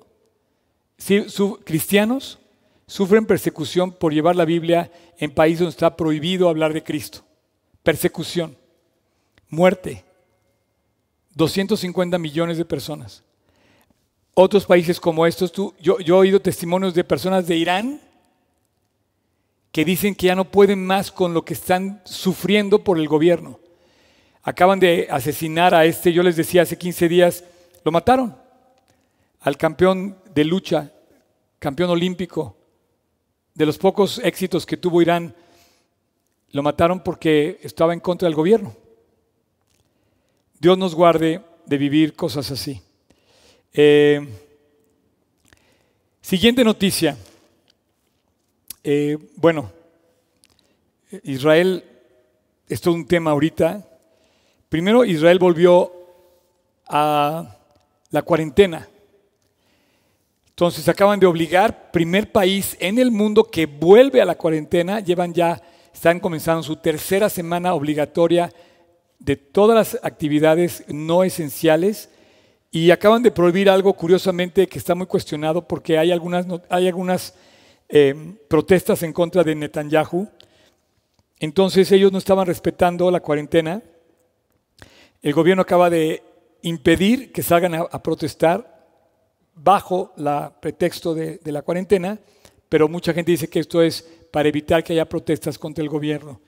A: cristianos, sufren persecución por llevar la Biblia en países donde está prohibido hablar de Cristo. Persecución muerte. 250 millones de personas. Otros países como estos, tú, yo, yo he oído testimonios de personas de Irán que dicen que ya no pueden más con lo que están sufriendo por el gobierno. Acaban de asesinar a este, yo les decía hace 15 días, lo mataron al campeón de lucha, campeón olímpico, de los pocos éxitos que tuvo Irán, lo mataron porque estaba en contra del gobierno. Dios nos guarde de vivir cosas así. Eh, siguiente noticia. Eh, bueno, Israel, esto es un tema ahorita. Primero, Israel volvió a la cuarentena. Entonces acaban de obligar, primer país en el mundo que vuelve a la cuarentena, llevan ya, están comenzando su tercera semana obligatoria de todas las actividades no esenciales y acaban de prohibir algo curiosamente que está muy cuestionado porque hay algunas, hay algunas eh, protestas en contra de Netanyahu. Entonces ellos no estaban respetando la cuarentena. El gobierno acaba de impedir que salgan a, protestar bajo el pretexto de la cuarentena, pero mucha gente dice que esto es para evitar que haya protestas contra el gobierno.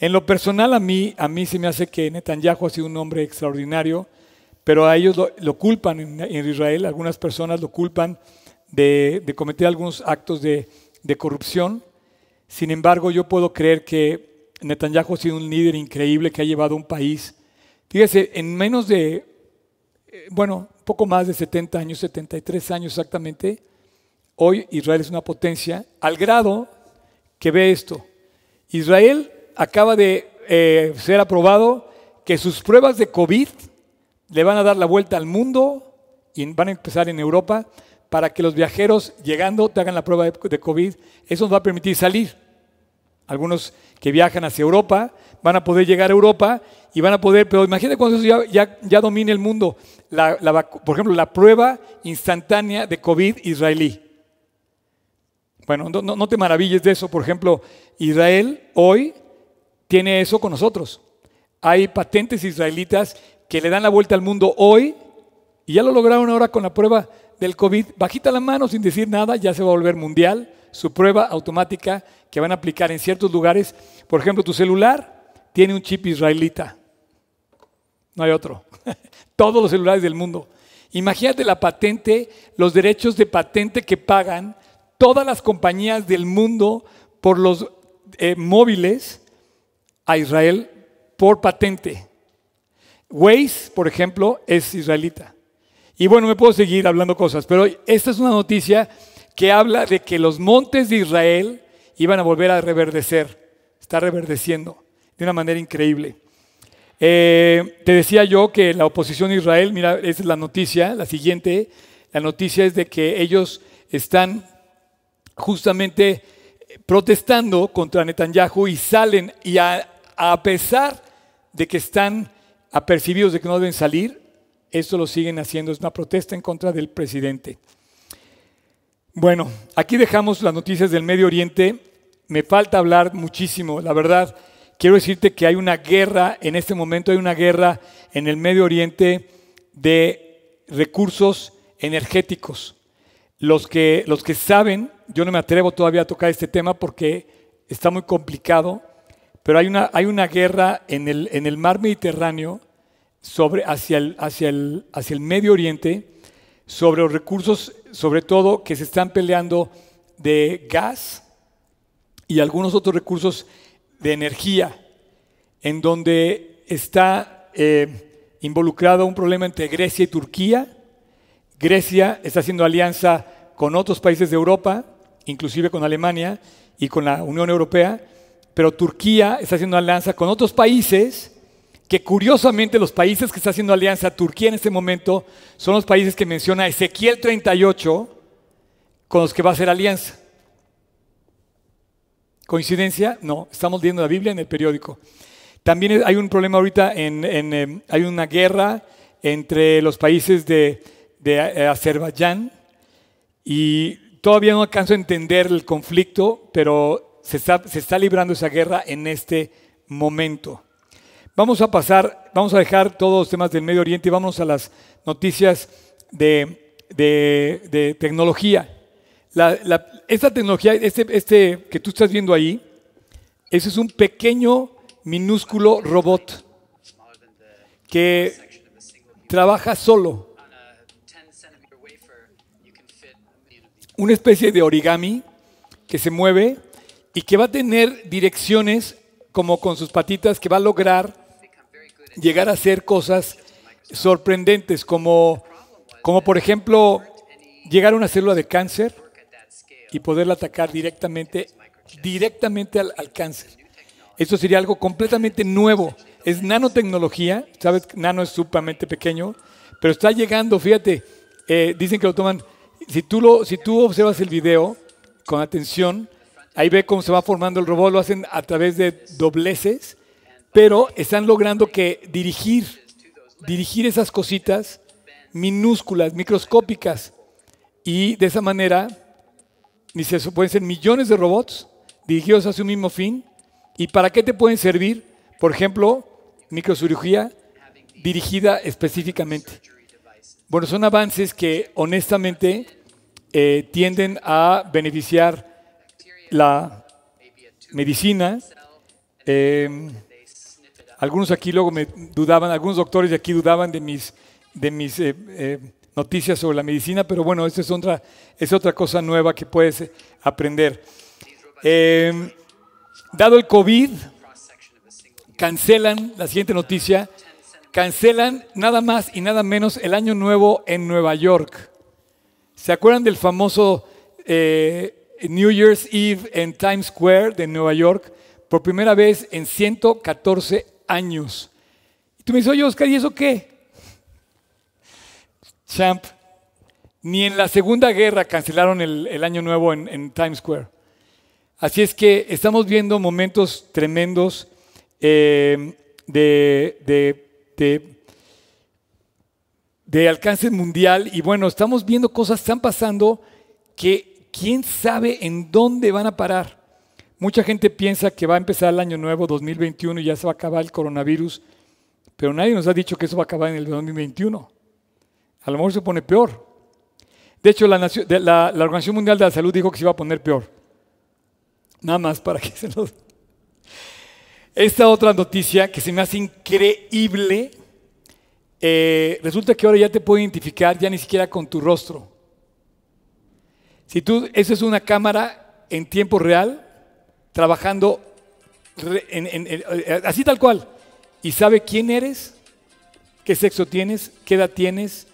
A: En lo personal a mí, a mí se me hace que Netanyahu ha sido un hombre extraordinario, pero a ellos lo, culpan en, Israel, algunas personas lo culpan de, cometer algunos actos de, corrupción. Sin embargo, yo puedo creer que Netanyahu ha sido un líder increíble que ha llevado un país. Fíjese, en menos de, eh, bueno, poco más de 70 años, 73 años exactamente, hoy Israel es una potencia al grado que ve esto. Israel acaba de eh, ser aprobado que sus pruebas de COVID le van a dar la vuelta al mundo y van a empezar en Europa para que los viajeros llegando te hagan la prueba de COVID. Eso nos va a permitir salir. Algunos que viajan hacia Europa van a poder llegar a Europa y van a poder, pero imagínate cuando eso ya, ya, domine el mundo. la, por ejemplo, la prueba instantánea de COVID israelí. Bueno, no, no, te maravilles de eso. Por ejemplo, Israel hoy tiene eso con nosotros. Hay patentes israelitas que le dan la vuelta al mundo hoy y ya lo lograron ahora con la prueba del COVID. Bajita la mano sin decir nada, ya se va a volver mundial su prueba automática que van a aplicar en ciertos lugares. Por ejemplo, tu celular tiene un chip israelita. No hay otro. Todos los celulares del mundo. Imagínate la patente, los derechos de patente que pagan todas las compañías del mundo por los eh, móviles a Israel por patente. Waze, por ejemplo, es israelita. Y bueno, me puedo seguir hablando cosas, pero esta es una noticia que habla de que los montes de Israel iban a volver a reverdecer. Está reverdeciendo de una manera increíble. Eh, te decía yo que la oposición de Israel, mira, es la noticia, la siguiente, la noticia es de que ellos están justamente protestando contra Netanyahu y salen y a, a pesar de que están apercibidos de que no deben salir, esto lo siguen haciendo. Es una protesta en contra del presidente. Bueno, aquí dejamos las noticias del Medio Oriente. Me falta hablar muchísimo, la verdad. Quiero decirte que hay una guerra, en este momento hay una guerra en el Medio Oriente de recursos energéticos. Los que, los que saben, yo no me atrevo todavía a tocar este tema porque está muy complicado, pero hay una, hay una guerra en el, en el mar Mediterráneo sobre, hacia, el, hacia, hacia el Medio Oriente sobre los recursos, sobre todo que se están peleando de gas y algunos otros recursos de energía, en donde está eh, involucrado un problema entre Grecia y Turquía. Grecia está haciendo alianza con otros países de Europa, inclusive con Alemania y con la Unión Europea, pero Turquía está haciendo alianza con otros países que curiosamente los países que está haciendo alianza Turquía en este momento son los países que menciona Ezequiel 38 con los que va a hacer alianza. ¿Coincidencia? No, estamos leyendo la Biblia en el periódico. También hay un problema ahorita, en, em, hay una guerra entre los países de, de eh, Azerbaiyán y todavía no alcanzo a entender el conflicto, pero se está, librando esa guerra en este momento. Vamos a pasar, vamos a dejar todos los temas del Medio Oriente y vamos a las noticias de, tecnología. esta tecnología, este, este, que tú estás viendo ahí, ese es un pequeño, minúsculo robot que trabaja solo. Una especie de origami que se mueve y que va a tener direcciones como con sus patitas, que va a lograr llegar a hacer cosas sorprendentes, como, como por ejemplo llegar a una célula de cáncer y poderla atacar directamente, directamente al, cáncer. Eso sería algo completamente nuevo. Es nanotecnología, ¿sabes? Nano es sumamente pequeño, pero está llegando, fíjate, eh, dicen que lo toman, si tú, lo, si tú observas el video con atención, Ahí ve cómo se va formando el robot, lo hacen a través de dobleces, pero están logrando que dirigir, dirigir esas cositas minúsculas, microscópicas, y de esa manera ni se pueden ser millones de robots dirigidos hacia un mismo fin. ¿Y para qué te pueden servir? Por ejemplo, microcirugía dirigida específicamente. Bueno, son avances que honestamente eh, tienden a beneficiar la medicina. Em, algunos aquí luego me dudaban, algunos doctores de aquí dudaban de mis, de mis eh, eh, noticias sobre la medicina, pero bueno, esta es otra, es otra cosa nueva que puedes eh, aprender. Em, dado el COVID, cancelan, la siguiente noticia, cancelan nada más y nada menos el año nuevo en Nueva York. ¿Se acuerdan del famoso New Year's Eve en Times Square de Nueva York por primera vez en 114 años. Y tú me dices, oye Oscar, ¿y eso qué? Champ, ni en la Segunda Guerra cancelaron el, Año Nuevo en, Times Square. Así es que estamos viendo momentos tremendos eh, de, de, alcance mundial y bueno, estamos viendo cosas están pasando que ¿Quién sabe en dónde van a parar? Mucha gente piensa que va a empezar el año nuevo 2021 y ya se va a acabar el coronavirus, pero nadie nos ha dicho que eso va a acabar en el 2021. A lo mejor se pone peor. De hecho, la, Organización Mundial de la Salud dijo que se iba a poner peor. Nada más para que se los... Esta otra noticia que se me hace increíble, eh, resulta que ahora ya te puedo identificar ya ni siquiera con tu rostro. Si tú, esa es una cámara en tiempo real, trabajando eh, así tal cual. Y sabe quién eres, qué sexo tienes, qué edad tienes,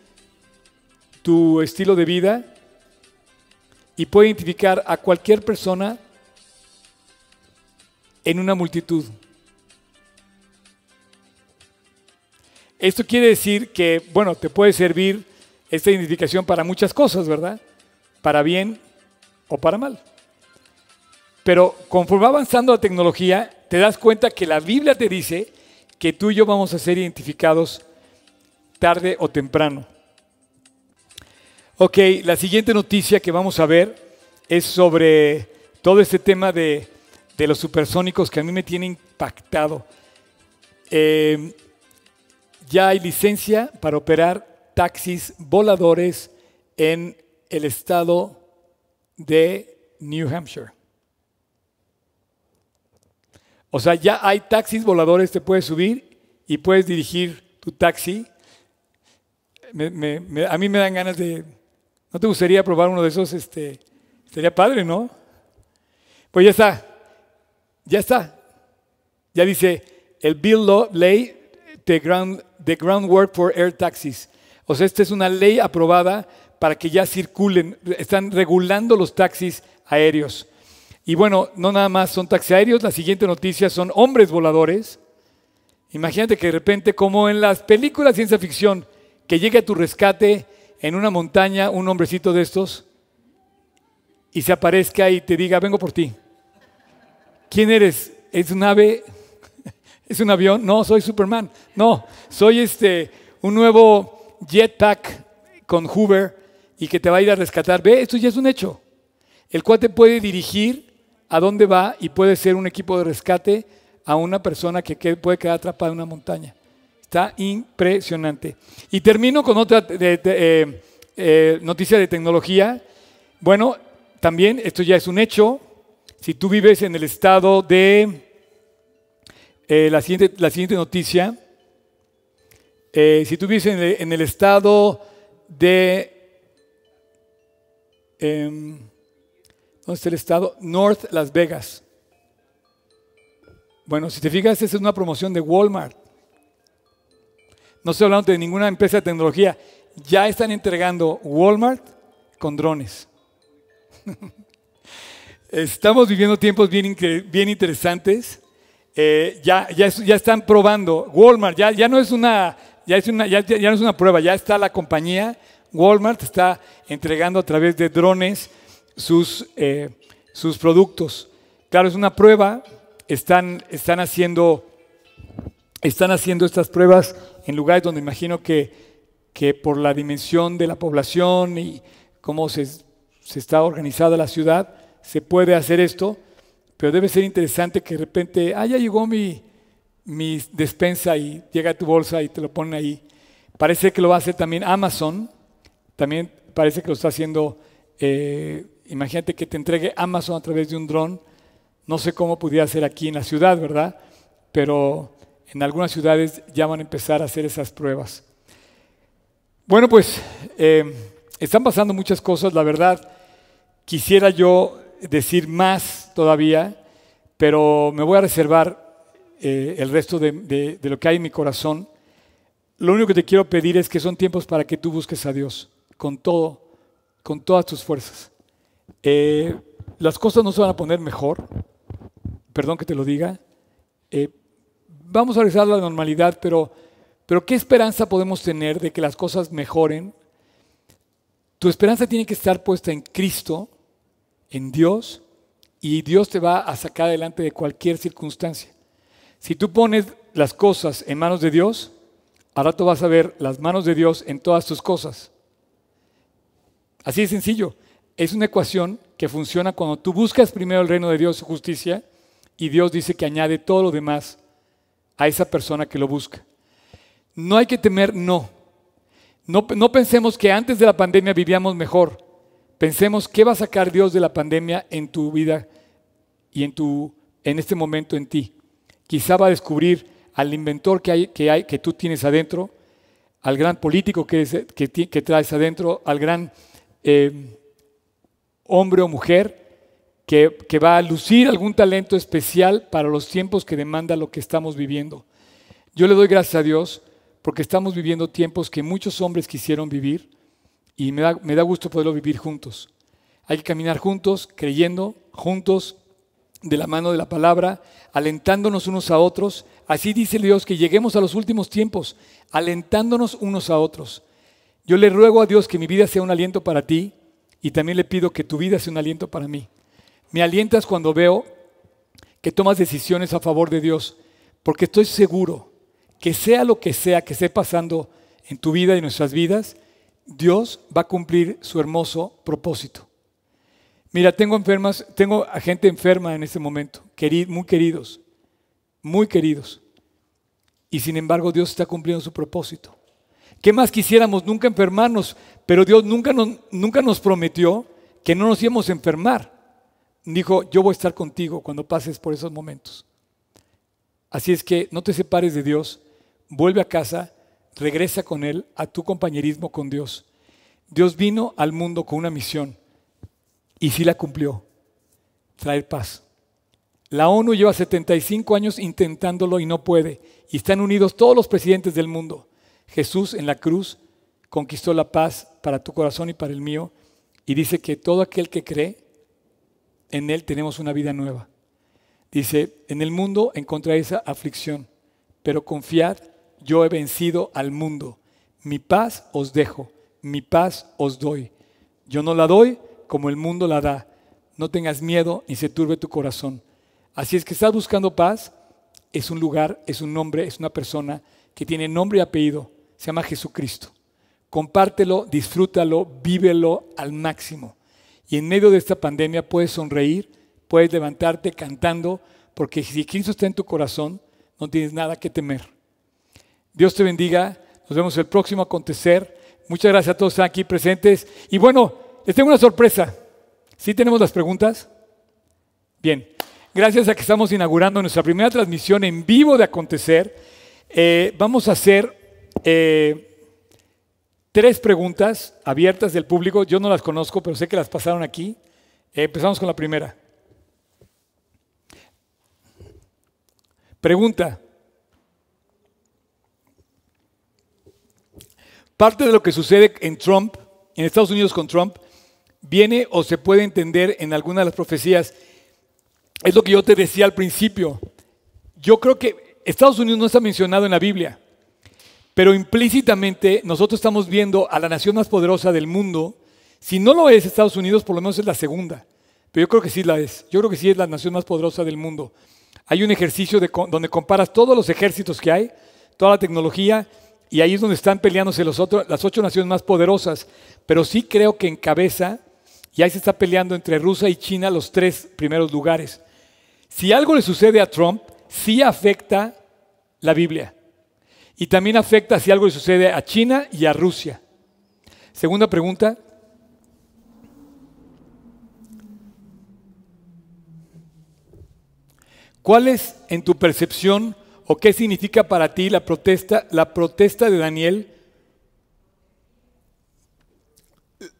A: tu estilo de vida. Y puede identificar a cualquier persona en una multitud. Esto quiere decir que, bueno, te puede servir esta identificación para muchas cosas, ¿verdad? para bien o para mal. Pero conforme avanzando la tecnología, te das cuenta que la Biblia te dice que tú y yo vamos a ser identificados tarde o temprano. Ok, la siguiente noticia que vamos a ver es sobre todo este tema de, los supersónicos que a mí me tiene impactado. Em, ya hay licencia para operar taxis voladores en el estado de New Hampshire. O sea, ya hay taxis voladores, te puedes subir y puedes dirigir tu taxi. a mí me dan ganas de... ¿No te gustaría probar uno de esos? Este, sería padre, ¿no? Pues ya está, ya está. Ya dice, el Bill Law, Ley, the, the Groundwork for Air Taxis. O sea, esta es una ley aprobada para que ya circulen. Están regulando los taxis aéreos. Y bueno, no nada más son taxis aéreos, la siguiente noticia son hombres voladores. Imagínate que de repente, como en las películas de ciencia ficción, que llegue a tu rescate en una montaña un hombrecito de estos y se aparezca y te diga, vengo por ti. ¿Quién eres? ¿Es un ave? ¿Es un avión? No, soy Superman. No, soy este, un nuevo jetpack con Hoover y que te va a ir a rescatar. Ve, esto ya es un hecho. El cuate puede dirigir a dónde va y puede ser un equipo de rescate a una persona que puede quedar atrapada en una montaña. Está impresionante. Y termino con otra eh, eh, noticia de tecnología. Bueno, también esto ya es un hecho. Si tú vives en el estado de... Eh, la, siguiente, noticia. si tú vives en el estado de Em, ¿dónde está el estado? North Las Vegas. Bueno, si te fijas, esa es una promoción de Walmart. No estoy hablando de ninguna empresa de tecnología. Ya están entregando Walmart con drones. Estamos viviendo tiempos bien, interesantes. Eh, ya, ya, están probando. Walmart ya, ya no es una, ya, es una ya no es una prueba, ya está la compañía Walmart está entregando a través de drones sus, eh, sus productos. Claro, es una prueba, están, están, haciendo, están haciendo estas pruebas en lugares donde imagino que, por la dimensión de la población y cómo se, está organizada la ciudad, se puede hacer esto, pero debe ser interesante que de repente, ah, ya llegó mi, mi despensa y llega tu bolsa y te lo ponen ahí. Parece que lo va a hacer también Amazon, también parece que lo está haciendo, eh, imagínate que te entregue Amazon a través de un dron. No sé cómo pudiera ser aquí en la ciudad, ¿verdad? Pero en algunas ciudades ya van a empezar a hacer esas pruebas. Bueno, pues eh, están pasando muchas cosas, la verdad. Quisiera yo decir más todavía, pero me voy a reservar eh, el resto de lo que hay en mi corazón. Lo único que te quiero pedir es que son tiempos para que tú busques a Dios con todo, con todas tus fuerzas. Eh, las cosas no se van a poner mejor, perdón que te lo diga. Eh, vamos a regresar a la normalidad, pero, pero ¿qué esperanza podemos tener de que las cosas mejoren? Tu esperanza tiene que estar puesta en Cristo, en Dios, y Dios te va a sacar adelante de cualquier circunstancia. Si tú pones las cosas en manos de Dios, al rato vas a ver las manos de Dios en todas tus cosas. Así de sencillo. Es una ecuación que funciona cuando tú buscas primero el reino de Dios y justicia y Dios dice que añade todo lo demás a esa persona que lo busca. No hay que temer no. No, no pensemos que antes de la pandemia vivíamos mejor. Pensemos qué va a sacar Dios de la pandemia en tu vida y en, tu, en este momento en ti. Quizá va a descubrir al inventor que, hay, que, hay, que tú tienes adentro, al gran político que, que, que traes adentro, al gran eh, hombre o mujer que, va a lucir algún talento especial para los tiempos que demanda lo que estamos viviendo. Yo le doy gracias a Dios porque estamos viviendo tiempos que muchos hombres quisieron vivir y me da, me da gusto poderlo vivir juntos. Hay que caminar juntos, creyendo, juntos, de la mano de la palabra, alentándonos unos a otros. Así dice Dios que lleguemos a los últimos tiempos, alentándonos unos a otros. Yo le ruego a Dios que mi vida sea un aliento para ti y también le pido que tu vida sea un aliento para mí. Me alientas cuando veo que tomas decisiones a favor de Dios, porque estoy seguro que sea lo que sea que esté pasando en tu vida y en nuestras vidas, Dios va a cumplir su hermoso propósito. Mira, tengo enfermas, tengo a gente enferma en este momento, querid, muy queridos, muy queridos. Y sin embargo, Dios está cumpliendo su propósito. ¿Qué más quisiéramos nunca enfermarnos? Pero Dios nunca nos, nunca nos prometió que no nos íbamos a enfermar. Dijo, yo voy a estar contigo cuando pases por esos momentos. Así es que no te separes de Dios, vuelve a casa, regresa con Él a tu compañerismo con Dios. Dios vino al mundo con una misión y sí la cumplió, traer paz. La ONU lleva 75 años intentándolo y no puede. Y están unidos todos los presidentes del mundo. Jesús en la cruz conquistó la paz para tu corazón y para el mío y dice que todo aquel que cree en Él tenemos una vida nueva. Dice, en el mundo esa aflicción, pero confiad, yo he vencido al mundo. Mi paz os dejo, mi paz os doy. Yo no la doy como el mundo la da. No tengas miedo ni se turbe tu corazón. Así es que estás buscando paz, es un lugar, es un nombre, es una persona que tiene nombre y apellido se llama Jesucristo. Compártelo, disfrútalo, vívelo al máximo. Y en medio de esta pandemia puedes sonreír, puedes levantarte cantando, porque si Cristo está en tu corazón, no tienes nada que temer. Dios te bendiga, nos vemos el próximo acontecer. Muchas gracias a todos aquí presentes. Y bueno, les tengo una sorpresa. ¿Sí tenemos las preguntas? Bien, gracias a que estamos inaugurando nuestra primera transmisión en vivo de acontecer, eh, vamos a hacer eh, tres preguntas abiertas del público. Yo no las conozco, pero sé que las pasaron aquí. Eh, empezamos con la primera. Pregunta. Parte de lo que sucede en Trump, en Estados Unidos con Trump, viene o se puede entender en alguna de las profecías. Es lo que yo te decía al principio. Yo creo que Estados Unidos no está mencionado en la Biblia. Pero implícitamente nosotros estamos viendo a la nación más poderosa del mundo. Si no lo es Estados Unidos, por lo menos es la segunda. Pero yo creo que sí la es. Yo creo que sí es la nación más poderosa del mundo. Hay un ejercicio donde comparas todos los ejércitos que hay, toda la tecnología, y ahí es donde están peleándose los las ocho naciones más poderosas. Pero sí creo que en cabeza, y ahí se está peleando entre Rusia y China los tres primeros lugares. Si algo le sucede a Trump, sí afecta la Biblia. Y también afecta si algo le sucede a China y a Rusia. Segunda pregunta. ¿Cuál es, en tu percepción, o qué significa para ti la protesta, la protesta de Daniel,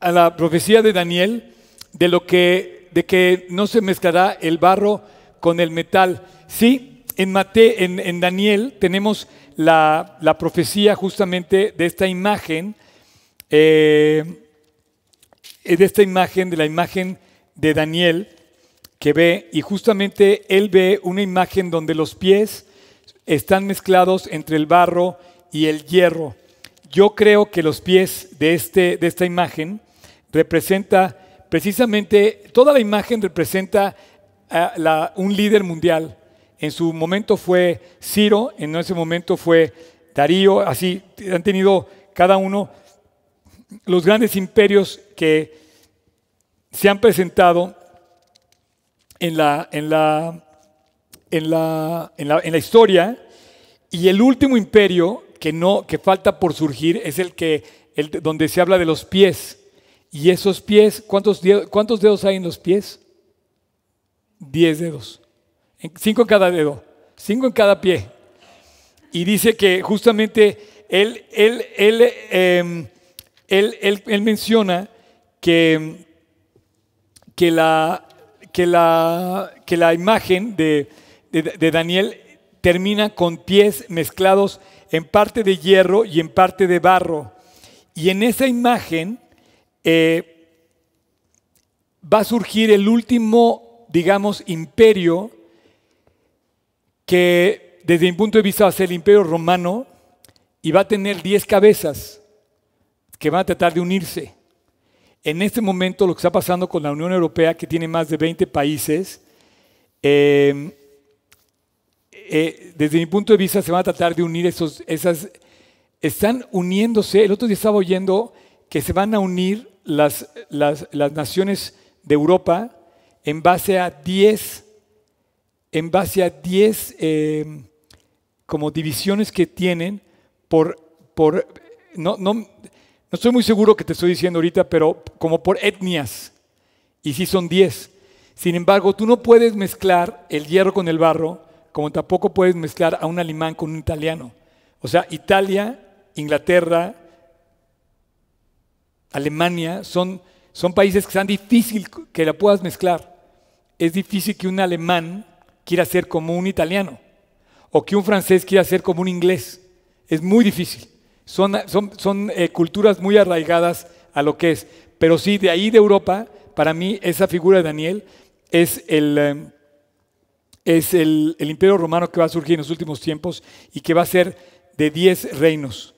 A: a la profecía de Daniel, de lo que, de que no se mezclará el barro con el metal? Sí, en, Mate, en Daniel tenemos la, profecía justamente de esta imagen, eh, de esta imagen, de la imagen de Daniel que ve, y justamente él ve una imagen donde los pies están mezclados entre el barro y el hierro. Yo creo que los pies de, este, esta imagen representa precisamente, toda la imagen representa a un líder mundial, en su momento fue Ciro, en ese momento fue Darío, así han tenido cada uno los grandes imperios que se han presentado en la, en la, en la, en la, historia. Y el último imperio que, no, que falta por surgir es el que, el, donde se habla de los pies. Y esos pies, ¿cuántos, ¿cuántos dedos hay en los pies? Diez dedos cinco en cada dedo, cinco en cada pie. Y dice que justamente él, él, él, em, él menciona que, que, la, que, la, que la imagen de, Daniel termina con pies mezclados en parte de hierro y en parte de barro. Y en esa imagen eh, va a surgir el último, digamos, imperio que desde mi punto de vista va a ser el imperio romano y va a tener 10 cabezas que van a tratar de unirse. En este momento lo que está pasando con la Unión Europea, que tiene más de 20 países, em, eh, desde mi punto de vista se van a tratar de unir esos, esas, están uniéndose, el otro día estaba oyendo que se van a unir las, las naciones de Europa en base a 10 en base a 10 eh, como divisiones que tienen por, por no, no, estoy muy seguro que te estoy diciendo ahorita, pero como por etnias, y sí son 10. Sin embargo, tú no puedes mezclar el hierro con el barro, como tampoco puedes mezclar a un alemán con un italiano. O sea, Italia, Inglaterra, Alemania, son, son países que son difícil que la puedas mezclar. Es difícil que un alemán quiera ser como un italiano o que un francés quiera ser como un inglés. Es muy difícil. Son, son, son eh, culturas muy arraigadas a lo que es. Pero sí, de ahí de Europa, para mí esa figura de Daniel es el... Eh, es el, el, imperio romano que va a surgir en los últimos tiempos y que va a ser de 10 reinos.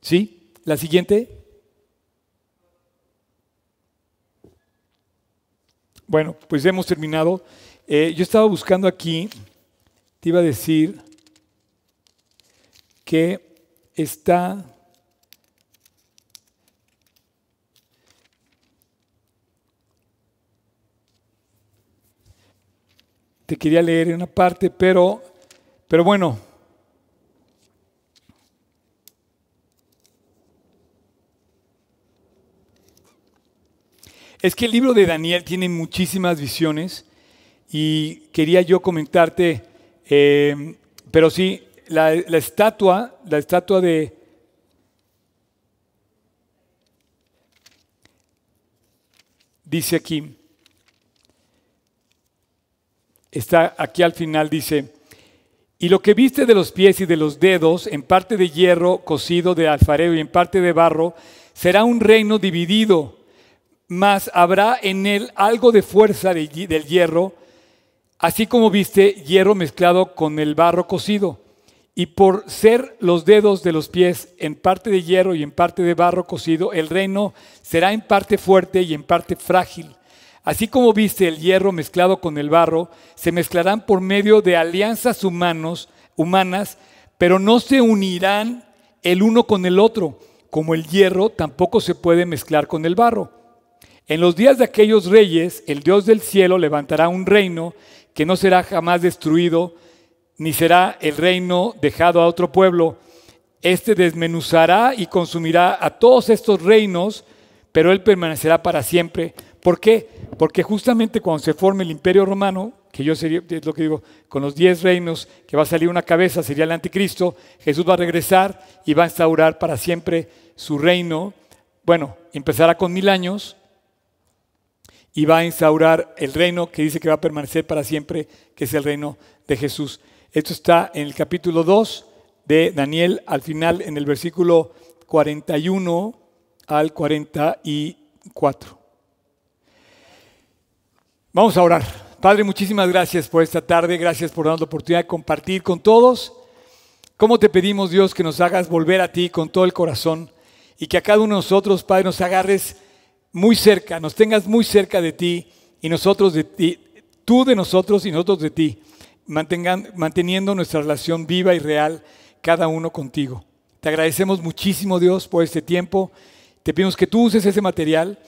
A: ¿Sí? La siguiente. Bueno, pues hemos terminado. Eh, yo estaba buscando aquí, te iba a decir que está... Te quería leer en una parte, pero, pero bueno, Es que el libro de Daniel tiene muchísimas visiones y quería yo comentarte, eh, pero sí, la, estatua, la estatua de... Dice aquí, está aquí al final, dice, y lo que viste de los pies y de los dedos, en parte de hierro cocido de alfarero y en parte de barro, será un reino dividido, mas habrá en él algo de fuerza del hierro así como viste hierro mezclado con el barro cocido, y por ser los dedos de los pies en parte de hierro y en parte de barro cocido, el reino será en parte fuerte y en parte frágil. Así como viste el hierro mezclado con el barro, se mezclarán por medio de alianzas humanas, pero no se unirán el uno con el otro, como el hierro tampoco se puede mezclar con el barro. En los días de aquellos reyes, el Dios del cielo levantará un reino que no será jamás destruido, ni será el reino dejado a otro pueblo. Este desmenuzará y consumirá a todos estos reinos, pero él permanecerá para siempre. ¿Por qué? Porque justamente cuando se forme el imperio romano, que yo sería, es lo que digo, con los diez reinos que va a salir una cabeza, sería el anticristo, Jesús va a regresar y va a instaurar para siempre su reino. Bueno, empezará con mil años, y va a instaurar el reino que dice que va a permanecer para siempre, que es el reino de Jesús. Esto está en el capítulo 2 de Daniel, al final en el versículo 41 al 44. Vamos a orar. Padre, muchísimas gracias por esta tarde, gracias por darnos la oportunidad de compartir con todos. ¿Cómo te pedimos, Dios, que nos hagas volver a ti con todo el corazón y que a cada uno de nosotros, Padre, nos agarres muy cerca, nos tengas muy cerca de ti y nosotros de ti, tú de nosotros y nosotros de ti, mantengan, manteniendo nuestra relación viva y real cada uno contigo. Te agradecemos muchísimo Dios por este tiempo, te pedimos que tú uses ese material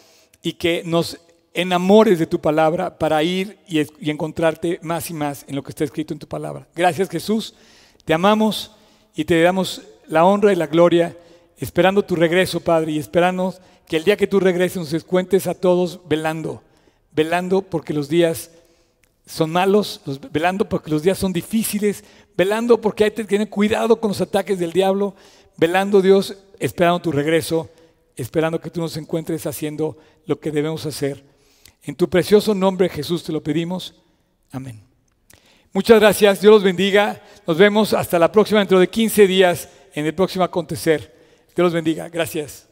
A: y que nos enamores de tu palabra para ir y, y encontrarte más y más en lo que está escrito en tu palabra. Gracias Jesús, te amamos y te damos la honra y la gloria, esperando tu regreso, Padre, y esperando que el día que tú regreses nos descuentes a todos velando, velando porque los días son malos, velando porque los días son difíciles, velando porque hay que tener cuidado con los ataques del diablo, velando Dios, esperando tu regreso, esperando que tú nos encuentres haciendo lo que debemos hacer. En tu precioso nombre Jesús te lo pedimos. Amén. Muchas gracias, Dios los bendiga. Nos vemos hasta la próxima dentro de 15 días en el próximo acontecer. Dios los bendiga. Gracias.